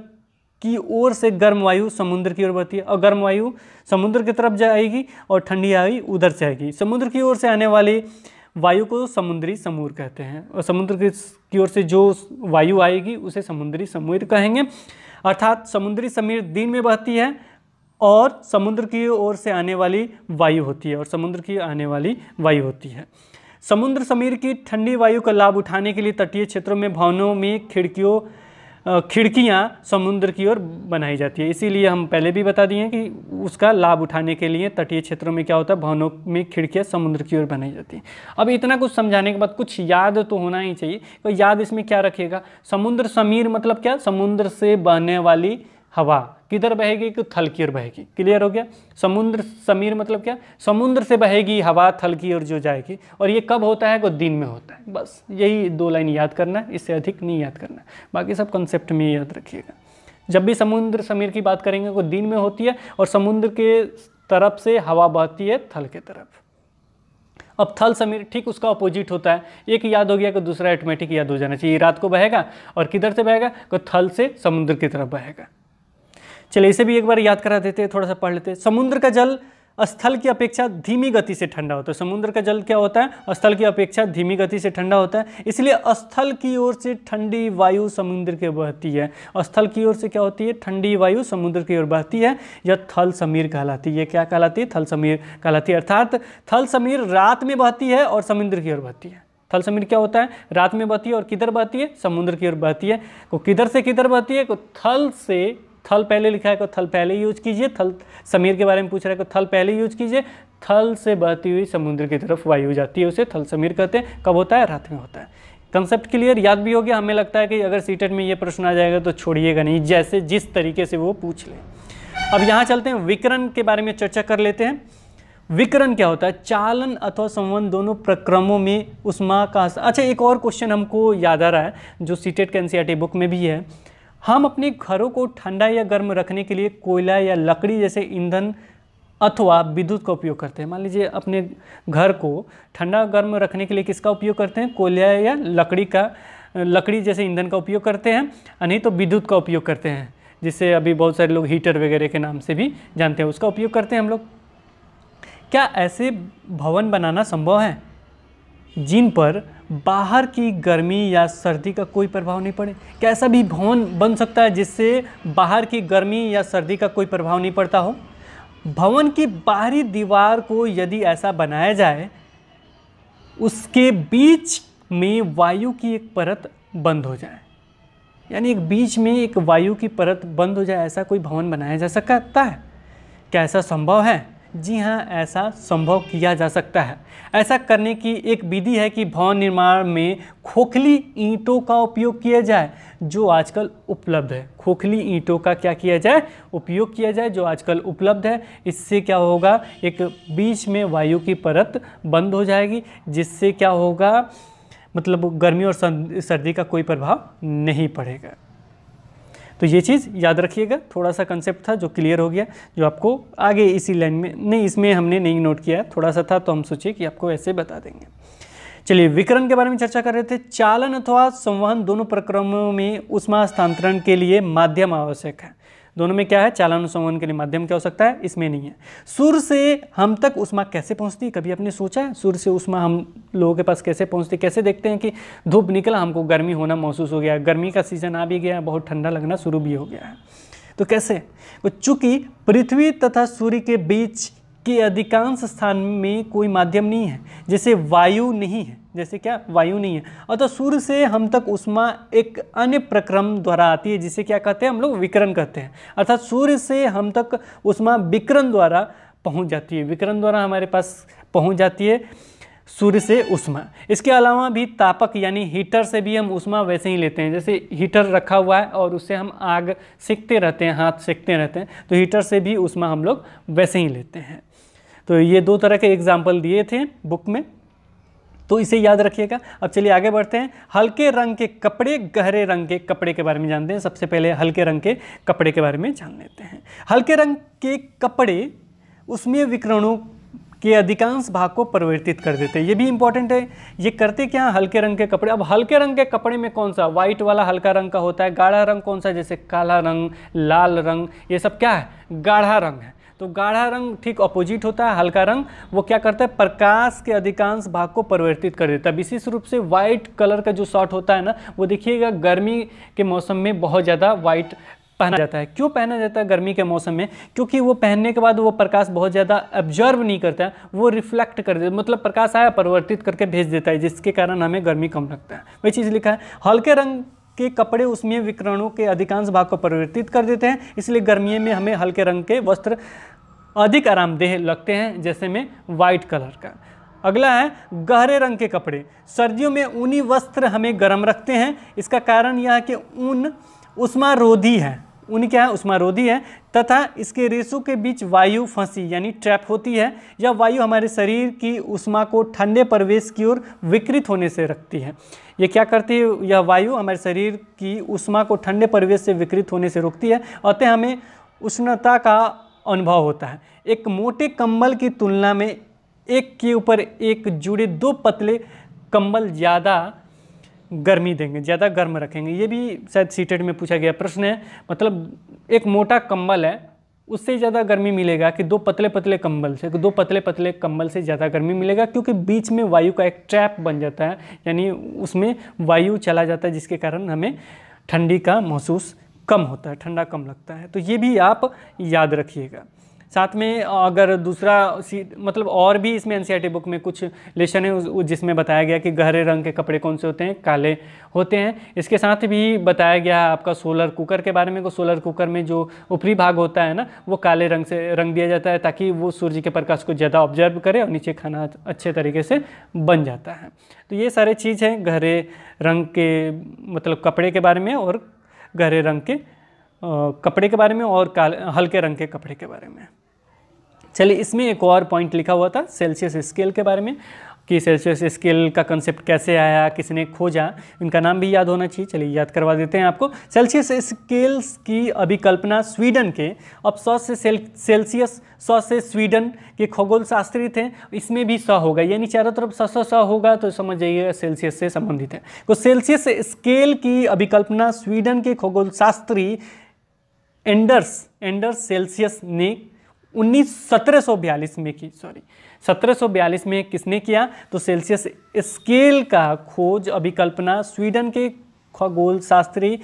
की ओर से गर्म वायु समुद्र की ओर बढ़ती है और गर्म वायु समुद्र की तरफ जाएगी और ठंडी वायु उधर से आएगी समुद्र की ओर से आने वाली वायु को समुद्री समूर कहते हैं और समुद्र की ओर से जो वायु आएगी उसे समुद्री समूर कहेंगे अर्थात समुद्री समीर दिन में बहती है और समुद्र की ओर से आने वाली वायु होती है और समुद्र की आने वाली वायु होती है समुद्र समीर की ठंडी वायु का लाभ उठाने के लिए तटीय क्षेत्रों में भवनों में खिड़कियों खिड़कियाँ समुद्र की ओर बनाई जाती है इसीलिए हम पहले भी बता दिए कि उसका लाभ उठाने के लिए तटीय क्षेत्रों में क्या होता है भवनों में खिड़कियाँ समुद्र की ओर बनाई जाती हैं अब इतना कुछ समझाने के बाद कुछ याद तो होना ही चाहिए तो याद इसमें क्या रखेगा समुद्र समीर मतलब क्या समुद्र से बहने वाली हवा किधर बहेगी कि थल की ओर बहेगी क्लियर हो गया समुद्र समीर मतलब क्या समुद्र से बहेगी हवा थल की ओर जो जाएगी और ये कब होता है को दिन में होता है बस यही दो लाइन याद करना है इससे अधिक नहीं याद करना बाकी सब कंसेप्ट में याद रखिएगा जब भी समुद्र समीर की बात करेंगे तो दिन में होती है और समुद्र के तरफ से हवा बहती है थल के तरफ अब थल समीर ठीक उसका अपोजिट होता है एक याद हो गया कि दूसरा ऑटोमेटिक याद हो जाना चाहिए रात को बहेगा और किधर से बहेगा को थल से समुद्र की तरफ बहेगा चलिए इसे भी एक बार याद करा देते हैं थोड़ा सा पढ़ लेते हैं समुद्र का जल स्थल की अपेक्षा धीमी गति से ठंडा होता है समुद्र का जल क्या होता है स्थल की अपेक्षा धीमी गति से ठंडा होता है इसलिए स्थल की ओर से ठंडी वायु समुद्र के बहती है स्थल की ओर से क्या होती है ठंडी वायु समुद्र की ओर बहती है यह थल समीर कहलाती है क्या कहलाती है थल समीर कहलाती है अर्थात थल समीर रात में बहती है और समुद्र की ओर बहती है थल समीर क्या होता है रात में बहती है और किधर बहती है समुद्र की ओर बहती है को तो किधर से किधर बहती है को तो थल से थल पहले लिखा है को थल पहले यूज कीजिए थल समीर के बारे में पूछ रहा है को थल पहले यूज कीजिए थल से बहती हुई समुद्र की तरफ वायु जाती है उसे थल समीर कहते हैं कब होता है रात में होता है कंसेप्ट क्लियर याद भी हो गया हमें लगता है कि अगर सीटेट में ये प्रश्न आ जाएगा तो छोड़िएगा नहीं जैसे जिस तरीके से वो पूछ ले अब यहाँ चलते हैं विकरण के बारे में चर्चा कर लेते हैं विकरण क्या होता है चालन अथवा संबंध दोनों प्रक्रमों में उष्मा का अच्छा एक और क्वेश्चन हमको याद आ रहा है जो सीटेट के एन बुक e में भी है हम अपने घरों को ठंडा या गर्म रखने के लिए कोयला या लकड़ी जैसे ईंधन अथवा विद्युत का उपयोग करते हैं मान लीजिए अपने घर को ठंडा गर्म रखने के लिए किसका उपयोग करते हैं कोयला या लकड़ी का लकड़ी जैसे ईंधन का उपयोग करते हैं नहीं तो विद्युत का उपयोग करते हैं जिसे अभी बहुत सारे लोग हीटर वगैरह के नाम से भी जानते हैं उसका उपयोग करते हैं हम लोग क्या ऐसे भवन बनाना संभव है जिन पर बाहर की गर्मी या सर्दी का कोई प्रभाव नहीं पड़े क्या ऐसा भी भवन बन सकता है जिससे बाहर की गर्मी या सर्दी का कोई प्रभाव नहीं पड़ता हो भवन की बाहरी दीवार को यदि ऐसा बनाया जाए उसके बीच में वायु की एक परत बंद हो जाए यानी एक बीच में एक वायु की परत बंद हो जाए ऐसा कोई भवन बनाया जा सकता है क्या ऐसा संभव है जी हाँ ऐसा संभव किया जा सकता है ऐसा करने की एक विधि है कि भवन निर्माण में खोखली ईंटों का उपयोग किया जाए जो आजकल उपलब्ध है खोखली ईंटों का क्या किया जाए उपयोग किया जाए जो आजकल उपलब्ध है इससे क्या होगा एक बीच में वायु की परत बंद हो जाएगी जिससे क्या होगा मतलब गर्मी और सर्दी का कोई प्रभाव नहीं पड़ेगा तो ये चीज़ याद रखिएगा थोड़ा सा कंसेप्ट था जो क्लियर हो गया जो आपको आगे इसी लाइन में नहीं इसमें हमने नहीं नोट किया थोड़ा सा था तो हम सोचे कि आपको ऐसे बता देंगे चलिए विकरण के बारे में चर्चा कर रहे थे चालन अथवा संवहन दोनों प्रक्रमों में उष्मा स्थानांतरण के लिए माध्यम आवश्यक है दोनों में क्या है चालानुसंवहन के लिए माध्यम क्या हो सकता है इसमें नहीं है सूर्य से हम तक उष्मा कैसे पहुंचती है कभी आपने सोचा है सूर्य से उष्मा हम लोगों के पास कैसे पहुंचती कैसे देखते हैं कि धूप निकला हमको गर्मी होना महसूस हो गया गर्मी का सीज़न आ भी गया बहुत ठंडा लगना शुरू भी हो गया है तो कैसे चूंकि पृथ्वी तथा सूर्य के बीच के अधिकांश स्थान में कोई माध्यम नहीं है जैसे वायु नहीं है जैसे क्या वायु नहीं है अतः सूर्य से हम तक उष्मा एक अन्य प्रक्रम द्वारा आती है जिसे क्या कहते हैं हम लोग विकरण कहते हैं अर्थात सूर्य से हम तक उष्मा विकरण द्वारा पहुंच जाती है विकरण द्वारा हमारे पास पहुंच जाती है सूर्य से उष्मा इसके अलावा भी तापक यानी हीटर से भी हम उष्मा वैसे ही लेते हैं जैसे हीटर रखा हुआ है और उससे हम आग सेकते रहते हैं हाथ सेकते रहते हैं तो हीटर से भी उष्मा हम लोग वैसे ही लेते हैं तो ये दो तरह के एग्जाम्पल दिए थे बुक में तो इसे याद रखिएगा अब चलिए आगे बढ़ते हैं हल्के रंग के कपड़े गहरे रंग के कपड़े के बारे में जानते हैं सबसे पहले हल्के रंग के कपड़े के बारे में जान लेते हैं हल्के रंग के कपड़े उसमें विकरणों के अधिकांश भाग को परिवर्तित कर देते हैं ये भी इंपॉर्टेंट है ये करते क्या हल्के रंग के कपड़े अब हल्के रंग के कपड़े में कौन सा व्हाइट वाला हल्का रंग का होता है गाढ़ा रंग कौन सा जैसे काला रंग लाल रंग ये सब क्या है गाढ़ा रंग है तो गाढ़ा रंग ठीक अपोजिट होता है हल्का रंग वो क्या करता है प्रकाश के अधिकांश भाग को परिवर्तित कर देता है विशेष रूप से व्हाइट कलर का जो शर्ट होता है ना वो देखिएगा गर्मी के मौसम में बहुत ज़्यादा व्हाइट पहना जाता है क्यों पहना जाता है गर्मी के मौसम में क्योंकि वो पहनने के बाद वो प्रकाश बहुत ज़्यादा ऑब्जर्व नहीं करता है वो रिफ्लेक्ट कर देता मतलब प्रकाश आया परिवर्तित करके भेज देता है जिसके कारण हमें गर्मी कम लगता है वही चीज़ लिखा है हल्के रंग के कपड़े उसमें विकरणों के अधिकांश भाग को परिवर्तित कर देते हैं इसलिए गर्मी में हमें हल्के रंग के वस्त्र अधिक आरामदेह लगते हैं जैसे में वाइट कलर का अगला है गहरे रंग के कपड़े सर्दियों में ऊनी वस्त्र हमें गर्म रखते हैं इसका कारण यह है कि ऊन उष्मा रोधी है ऊन क्या है उष्मा रोधी है तथा इसके रेशों के बीच वायु फंसी यानी ट्रैप होती है या वायु हमारे शरीर की उष्मा को ठंडे प्रवेश की ओर विकृत होने से रखती है ये क्या करती है यह वायु हमारे शरीर की उष्मा को ठंडे परिवेश से विकृत होने से रोकती है अतः हमें उष्णता का अनुभव होता है एक मोटे कंबल की तुलना में एक के ऊपर एक जुड़े दो पतले कंबल ज़्यादा गर्मी देंगे ज़्यादा गर्म रखेंगे ये भी शायद सीटेड में पूछा गया प्रश्न है मतलब एक मोटा कंबल है उससे ज़्यादा गर्मी मिलेगा कि दो पतले पतले कंबल से दो पतले पतले कंबल से ज़्यादा गर्मी मिलेगा क्योंकि बीच में वायु का एक ट्रैप बन जाता है यानी उसमें वायु चला जाता है जिसके कारण हमें ठंडी का महसूस कम होता है ठंडा कम लगता है तो ये भी आप याद रखिएगा साथ में अगर दूसरा मतलब और भी इसमें एन बुक e में कुछ लेसन है जिसमें बताया गया कि गहरे रंग के कपड़े कौन से होते हैं काले होते हैं इसके साथ भी बताया गया आपका सोलर कुकर के बारे में को सोलर कुकर में जो ऊपरी भाग होता है ना वो काले रंग से रंग दिया जाता है ताकि वो सूर्य के प्रकाश को ज़्यादा ऑब्जर्व करे और नीचे खाना अच्छे तरीके से बन जाता है तो ये सारे चीज़ हैं गहरे रंग के मतलब कपड़े के बारे में और गहरे रंग के कपड़े के बारे में और काले हल्के रंग के कपड़े के बारे में चलिए इसमें एक और पॉइंट लिखा हुआ था सेल्सियस स्केल के बारे में कि सेल्सियस स्केल का कंसेप्ट कैसे आया किसने खोजा इनका नाम भी याद होना चाहिए चलिए याद करवा देते हैं आपको सेल्सियस स्केल्स की अभिकल्पना स्वीडन के अब सौ से सेल सेल्सियस सौ से स्वीडन के खगोल शास्त्री थे इसमें भी सौ होगा यानी चारों तरफ सौ सौ सौ होगा तो समझ जाइए सेल्सियस से संबंधित है तो सेल्सियस स्केल की अभिकल्पना स्वीडन के खगोल शास्त्री एंडर्स एंडर्स सेल्सियस ने उन्नीस सत्रह सौ बयालीस में की सॉरी सत्रह सौ बयालीस में किसने किया तो सेल्सियस स्केल का खोज अभिकल्पना स्वीडन के खगोल शास्त्री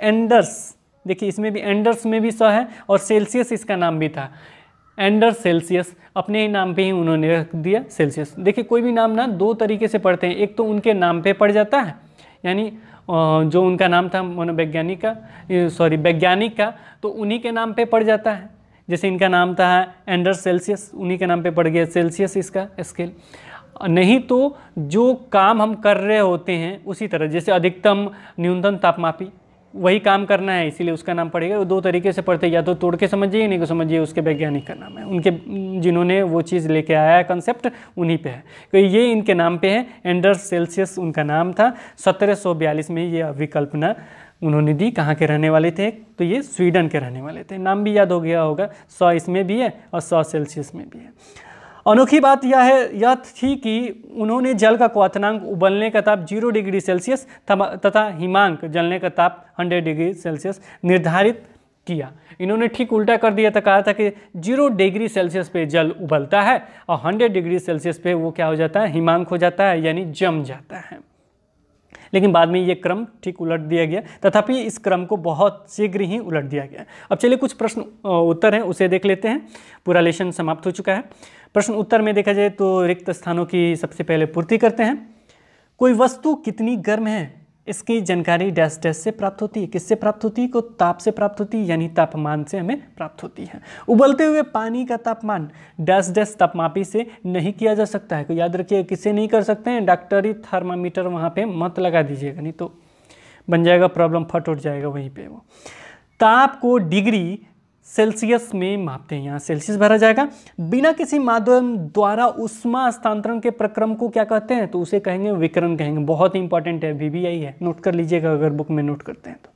एंडर्स देखिए इसमें भी एंडर्स में भी स है और सेल्सियस इसका नाम भी था एंडर सेल्सियस अपने ही नाम पे ही उन्होंने रख दिया सेल्सियस देखिए कोई भी नाम ना दो तरीके से पढ़ते हैं एक तो उनके नाम पे पड़ जाता है यानी जो उनका नाम था मनोवैज्ञानिक का सॉरी वैज्ञानिक का तो उन्हीं के नाम पे पड़ जाता है जैसे इनका नाम था एंडर सेल्सियस उन्हीं के नाम पे पड़ गया सेल्सियस इसका स्केल नहीं तो जो काम हम कर रहे होते हैं उसी तरह जैसे अधिकतम न्यूनतम तापमापी वही काम करना है इसीलिए उसका नाम पड़ेगा वो दो तरीके से पढ़ते या तो तोड़ के समझिए नहीं को समझिए उसके वैज्ञानिक का नाम है उनके जिन्होंने वो चीज़ लेके आया है कंसेप्ट उन्हीं पे है तो ये इनके नाम पे है एंडर सेल्सियस उनका नाम था 1742 में ये अभिकल्पना उन्होंने दी कहाँ के रहने वाले थे तो ये स्वीडन के रहने वाले थे नाम भी याद हो गया होगा सौ इसमें भी है और सौ सेल्सियस में भी है अनोखी बात यह है यह थी कि उन्होंने जल का क्वातनांक उबलने का ताप जीरो डिग्री सेल्सियस तथा हिमांक जलने का ताप हंड्रेड डिग्री सेल्सियस निर्धारित किया इन्होंने ठीक उल्टा कर दिया था कहा था कि जीरो डिग्री सेल्सियस पे जल उबलता है और हंड्रेड डिग्री सेल्सियस पे वो क्या हो जाता है हिमांक हो जाता है यानी जम जाता है लेकिन बाद में ये क्रम ठीक उलट दिया गया तथापि इस क्रम को बहुत शीघ्र ही उलट दिया गया अब चलिए कुछ प्रश्न उत्तर हैं उसे देख लेते हैं पूरा लेशन समाप्त हो चुका है प्रश्न उत्तर में देखा जाए तो रिक्त स्थानों की सबसे पहले पूर्ति करते हैं कोई वस्तु कितनी गर्म है इसकी जानकारी डैश डैश से प्राप्त होती है किससे प्राप्त होती है को ताप से प्राप्त होती है यानी तापमान से हमें प्राप्त होती है उबलते हुए पानी का तापमान डैश डैश तापमापी से नहीं किया जा सकता है को याद रखिए किसे नहीं कर सकते हैं डॉक्टरी थर्मामीटर वहाँ पे मत लगा दीजिएगा नहीं तो बन जाएगा प्रॉब्लम फट उठ जाएगा वहीं पर वो ताप को डिग्री सेल्सियस में मापते हैं यहाँ सेल्सियस भरा जाएगा बिना किसी माध्यम द्वारा उष्मा हस्तांतरण के प्रक्रम को क्या कहते हैं तो उसे कहेंगे विकरण कहेंगे बहुत ही इंपॉर्टेंट है वीबीआई है नोट कर लीजिएगा अगर बुक में नोट करते हैं तो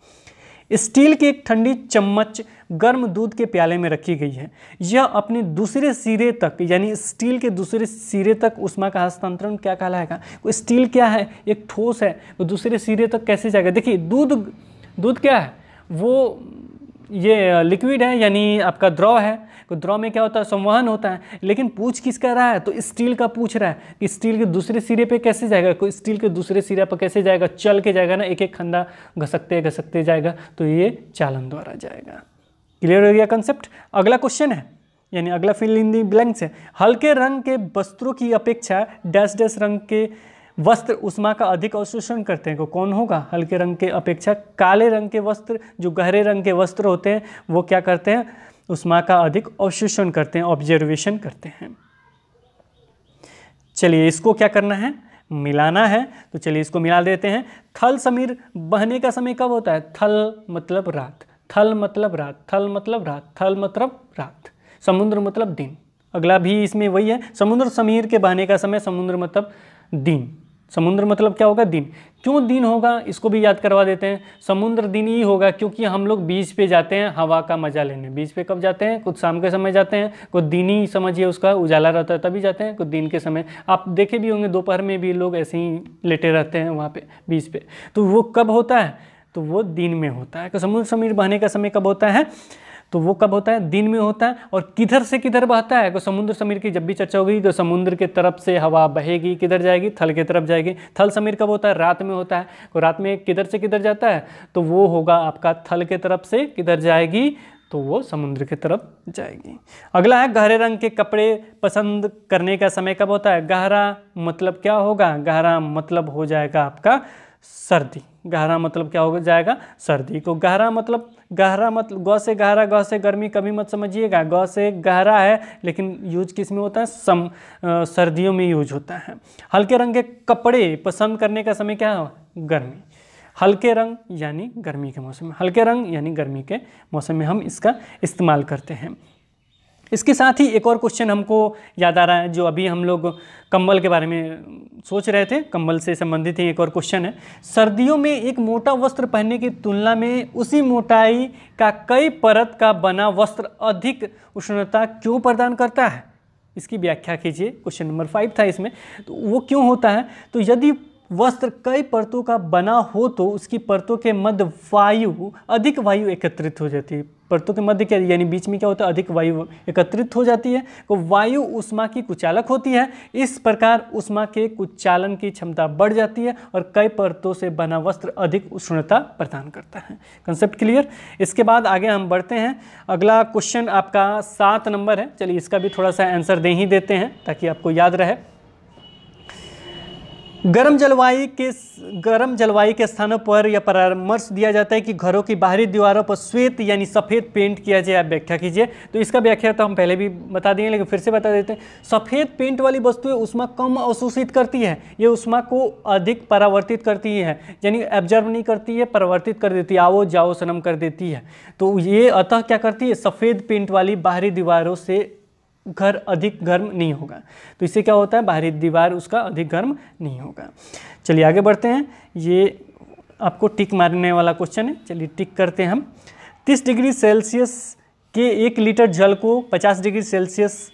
स्टील की एक ठंडी चम्मच गर्म दूध के प्याले में रखी गई है यह अपने दूसरे सिरे तक यानी स्टील के दूसरे सिरे तक उष्मा का हस्तांतरण क्या कहलाएगा तो स्टील क्या है एक ठोस है वो तो दूसरे सिरे तक कैसे जाएगा देखिए दूध दूध क्या है वो ये लिक्विड है यानी आपका द्रव है तो द्रव में क्या होता है संवहन होता है लेकिन पूछ किसका रहा है तो स्टील का पूछ रहा है कि स्टील के दूसरे सिरे पे कैसे जाएगा कोई स्टील के दूसरे सिरे पर कैसे जाएगा चल के जाएगा ना एक एक खंदा घसकते घसकते जाएगा तो ये चालन द्वारा जाएगा क्लियर हो गया कंसेप्ट अगला क्वेश्चन है यानी अगला फिल इन दी ब्लैंक्स है हल्के रंग के वस्त्रों की अपेक्षा डैश डैश रंग के वस्त्र उष्मा का अधिक अवशोषण करते हैं तो कौन होगा हल्के रंग के अपेक्षा काले रंग के वस्त्र जो गहरे रंग के वस्त्र होते हैं वो क्या करते हैं उष्मा का अधिक अवशोषण करते हैं ऑब्जर्वेशन करते हैं चलिए इसको क्या करना है मिलाना है तो चलिए इसको मिला देते हैं थल समीर बहने का समय कब होता है थल मतलब रात थल मतलब रात थल मतलब रात थल मतलब रात समुद्र मतलब दिन अगला भी इसमें वही है समुद्र समीर के बहने का समय समुद्र मतलब दिन समुद्र मतलब क्या होगा दिन क्यों दिन होगा इसको भी याद करवा देते हैं समुद्र दिन ही होगा क्योंकि हम लोग बीच पे जाते हैं हवा का मजा लेने बीच पे कब जाते हैं कुछ शाम के समय जाते हैं कुछ दिन ही समझिए उसका उजाला रहता है तभी जाते हैं कुछ दिन के समय आप देखे भी होंगे दोपहर में भी लोग ऐसे ही लेटे रहते हैं वहाँ पर बीच पे तो वो कब होता है तो वो दिन में होता है तो समुद्र समीर बहने का समय कब होता है तो वो कब होता है दिन में होता है और किधर से किधर बहता है तो समुद्र समीर की जब भी चर्चा होगी तो समुद्र के तरफ से हवा बहेगी किधर जाएगी थल के तरफ जाएगी थल समीर कब होता है रात में होता है तो रात में किधर से किधर जाता है तो वो होगा आपका थल के तरफ से किधर जाएगी तो वो समुद्र की तरफ जाएगी अगला है गहरे रंग के कपड़े पसंद करने का समय कब होता है गहरा मतलब क्या होगा गहरा मतलब हो जाएगा आपका सर्दी गहरा मतलब क्या हो जाएगा सर्दी को तो गहरा मतलब गहरा मत गौ से गहरा गौ से गर्मी कभी मत समझिएगा गौ से गहरा है लेकिन यूज किस में होता है सम सर्दियों में यूज होता है हल्के रंग के कपड़े पसंद करने का समय क्या है गर्मी हल्के रंग यानी गर्मी के मौसम में हल्के रंग यानी गर्मी के मौसम में हम इसका इस्तेमाल करते हैं इसके साथ ही एक और क्वेश्चन हमको याद आ रहा है जो अभी हम लोग कंबल के बारे में सोच रहे थे कंबल से संबंधित ही एक और क्वेश्चन है सर्दियों में एक मोटा वस्त्र पहनने की तुलना में उसी मोटाई का कई परत का बना वस्त्र अधिक उष्णता क्यों प्रदान करता है इसकी व्याख्या कीजिए क्वेश्चन नंबर फाइव था इसमें तो वो क्यों होता है तो यदि वस्त्र कई परतों का बना हो तो उसकी परतों के मध्य वायु अधिक वायु एकत्रित हो जाती है परतों के मध्य क्या यानी बीच में क्या होता है अधिक वायु एकत्रित हो जाती है तो वायु उष्मा की कुचालक होती है इस प्रकार उष्मा के कुचालन की क्षमता बढ़ जाती है और कई परतों से बना वस्त्र अधिक उष्णता प्रदान करता है कंसेप्ट क्लियर इसके बाद आगे हम बढ़ते हैं अगला क्वेश्चन आपका सात नंबर है चलिए इसका भी थोड़ा सा आंसर दे ही देते हैं ताकि आपको याद रहे गर्म जलवायु के गर्म जलवायु के स्थानों पर यह परामर्श दिया जाता है कि घरों की बाहरी दीवारों पर श्वेत यानी सफ़ेद पेंट किया जाए आप व्याख्या कीजिए तो इसका व्याख्या तो हम पहले भी बता दिए लेकिन फिर से बता देते हैं सफ़ेद पेंट वाली वस्तुएं उष्मा कम अवशोषित करती है ये उष्मा को अधिक परावर्तित करती है यानी एब्जर्व नहीं करती है परावर्तित कर देती है आओ जाओ सनम कर देती है तो ये अतः क्या करती है सफ़ेद पेंट वाली बाहरी दीवारों से घर अधिक गर्म नहीं होगा तो इससे क्या होता है बाहरी दीवार उसका अधिक गर्म नहीं होगा चलिए आगे बढ़ते हैं ये आपको टिक मारने वाला क्वेश्चन है चलिए टिक करते हैं हम तीस डिग्री सेल्सियस के एक लीटर जल को पचास डिग्री सेल्सियस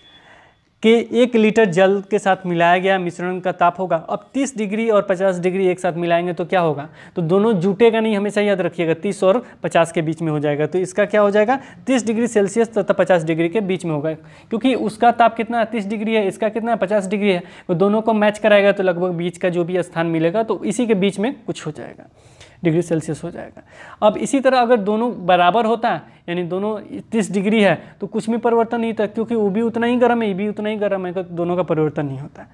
के एक लीटर जल के साथ मिलाया गया मिश्रण का ताप होगा अब 30 डिग्री और 50 डिग्री एक साथ मिलाएंगे तो क्या होगा तो दोनों जुटेगा नहीं हमेशा याद रखिएगा 30 और 50 के बीच में हो जाएगा तो इसका क्या हो जाएगा 30 डिग्री सेल्सियस तथा 50 डिग्री के बीच में होगा क्योंकि उसका ताप कितना तीस डिग्री है इसका कितना है पचास डिग्री है वो तो दोनों को मैच कराएगा तो लगभग बीच का जो भी स्थान मिलेगा तो इसी के बीच में कुछ हो जाएगा डिग्री सेल्सियस हो जाएगा अब इसी तरह अगर दोनों बराबर होता है यानी दोनों तीस डिग्री है तो कुछ भी परिवर्तन नहीं होता क्योंकि वो भी उतना ही गर्म है ये भी उतना ही गर्म है तो दोनों का परिवर्तन नहीं होता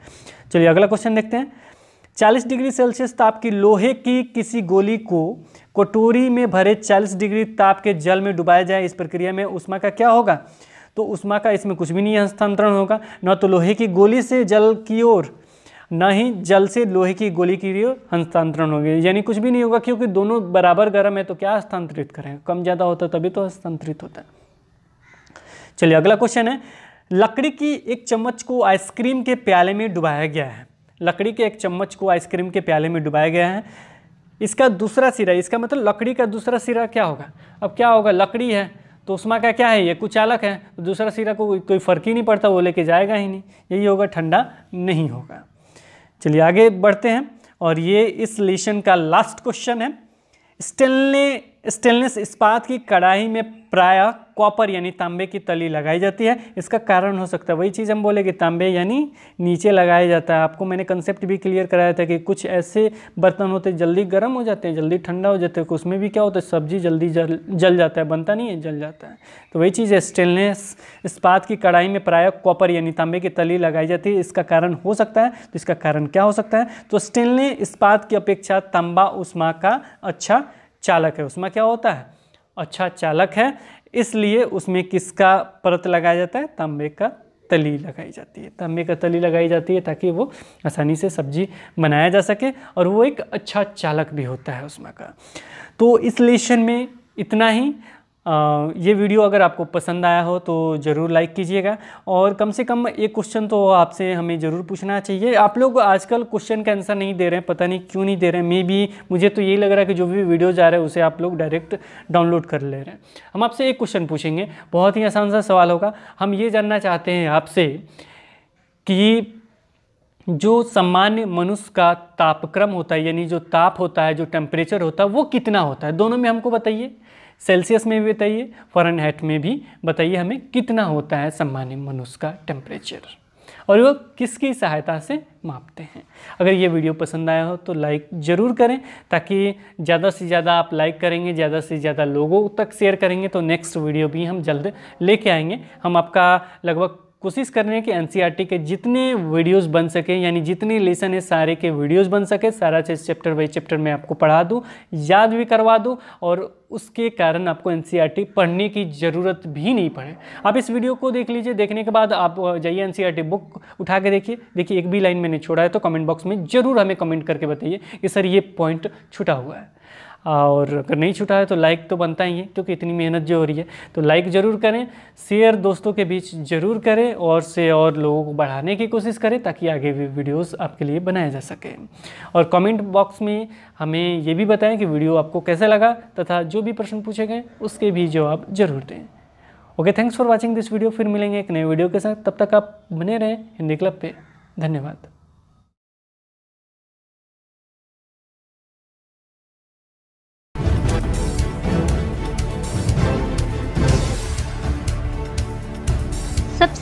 चलिए अगला क्वेश्चन देखते हैं चालीस डिग्री सेल्सियस ताप की लोहे की किसी गोली को कटोरी में भरे चालीस डिग्री ताप के जल में डुबाया जाए इस प्रक्रिया में उष्मा का क्या होगा तो उष्मा का इसमें कुछ भी नहीं हस्तांतरण होगा न तो लोहे की गोली से जल की ओर ना ही जल से लोहे की गोली की ओर हस्तांतरण हो यानी कुछ भी नहीं होगा क्योंकि दोनों बराबर गर्म है तो क्या हस्तांतरित करें कम ज़्यादा होता तभी तो हस्तांतरित होता है चलिए अगला क्वेश्चन है लकड़ी की एक चम्मच को आइसक्रीम के प्याले में डुबाया गया है लकड़ी के एक चम्मच को आइसक्रीम के प्याले में डुबाया गया है इसका दूसरा सिरा इसका मतलब लकड़ी का दूसरा सिरा क्या होगा अब क्या होगा लकड़ी है तो उसमा का क्या है ये कुछ अलग है दूसरा सिरा को कोई फ़र्क ही नहीं पड़ता वो लेके जाएगा ही नहीं यही होगा ठंडा नहीं होगा चलिए आगे बढ़ते हैं और ये इस लेशन का लास्ट क्वेश्चन है स्टेनले स्टेनलेस इस्पात की कढ़ाई में प्रायः कॉपर यानी तांबे की तली लगाई जाती है इसका कारण हो सकता है वही चीज़ हम बोले कि तांबे यानी नीचे लगाया जाता है आपको मैंने कंसेप्ट भी क्लियर कराया था कि कुछ ऐसे बर्तन होते जल्दी गर्म हो जाते हैं जल्दी ठंडा हो जाते हैं उसमें भी क्या होता है सब्जी जल्दी जल जल जाता है बनता नहीं है जल जाता है तो वही चीज़ है स्टेनलेस इस्पात की कढ़ाई में प्रायः कॉपर यानी तांबे की तली लगाई जाती है इसका कारण हो सकता है तो इसका कारण क्या हो सकता है तो स्टेनलेस इस्पात की अपेक्षा तांबा उष्मा का अच्छा चालक है उसमें क्या होता है अच्छा चालक है इसलिए उसमें किसका परत लगाया जाता है तांबे का तली लगाई जाती है तांबे का तली लगाई जाती है ताकि वो आसानी से सब्जी बनाया जा सके और वो एक अच्छा चालक भी होता है उसमें का तो इस लेशन में इतना ही ये वीडियो अगर आपको पसंद आया हो तो ज़रूर लाइक कीजिएगा और कम से कम एक क्वेश्चन तो आपसे हमें ज़रूर पूछना चाहिए आप लोग आजकल क्वेश्चन का आंसर नहीं दे रहे हैं पता नहीं क्यों नहीं दे रहे हैं मे बी मुझे तो यही लग रहा है कि जो भी वीडियोज आ रहे हैं उसे आप लोग डायरेक्ट डाउनलोड कर ले रहे हैं हम आपसे एक क्वेश्चन पूछेंगे बहुत ही आसान सा सवाल होगा हम ये जानना चाहते हैं आपसे कि जो सामान्य मनुष्य का तापक्रम होता है यानी जो ताप होता है जो टेम्परेचर होता है वो कितना होता है दोनों में हमको बताइए सेल्सियस में भी बताइए फॉरन में भी बताइए हमें कितना होता है सामान्य मनुष्य का टेम्परेचर और वो किसकी सहायता से मापते हैं अगर ये वीडियो पसंद आया हो तो लाइक ज़रूर करें ताकि ज़्यादा से ज़्यादा आप लाइक करेंगे ज़्यादा से ज़्यादा लोगों तक शेयर करेंगे तो नेक्स्ट वीडियो भी हम जल्द लेके आएंगे हम आपका लगभग कोशिश कर रहे हैं कि एन e के जितने वीडियोस बन सकें यानी जितने लेसन है सारे के वीडियोस बन सके सारा चीज़ चैप्टर बाई चैप्टर मैं आपको पढ़ा दूँ याद भी करवा दूँ और उसके कारण आपको एन e पढ़ने की ज़रूरत भी नहीं पड़े आप इस वीडियो को देख लीजिए देखने के बाद आप जाइए एन बुक e उठा के देखिए देखिए एक भी लाइन मैंने छोड़ा है तो कमेंट बॉक्स में ज़रूर हमें कमेंट करके बताइए कि सर ये पॉइंट छुटा हुआ है और अगर नहीं छूटा है तो लाइक तो बनता ही है क्योंकि इतनी मेहनत जो हो रही है तो लाइक ज़रूर करें शेयर दोस्तों के बीच ज़रूर करें और से और लोगों को बढ़ाने की कोशिश करें ताकि आगे भी वीडियोस आपके लिए बनाए जा सकें और कमेंट बॉक्स में हमें ये भी बताएं कि वीडियो आपको कैसा लगा तथा जो भी प्रश्न पूछे गए उसके भी जवाब जरूर दें okay thanks for watching this video फिर मिलेंगे एक नए वीडियो के साथ तब तक आप बने रहें हिंदी क्लब पर धन्यवाद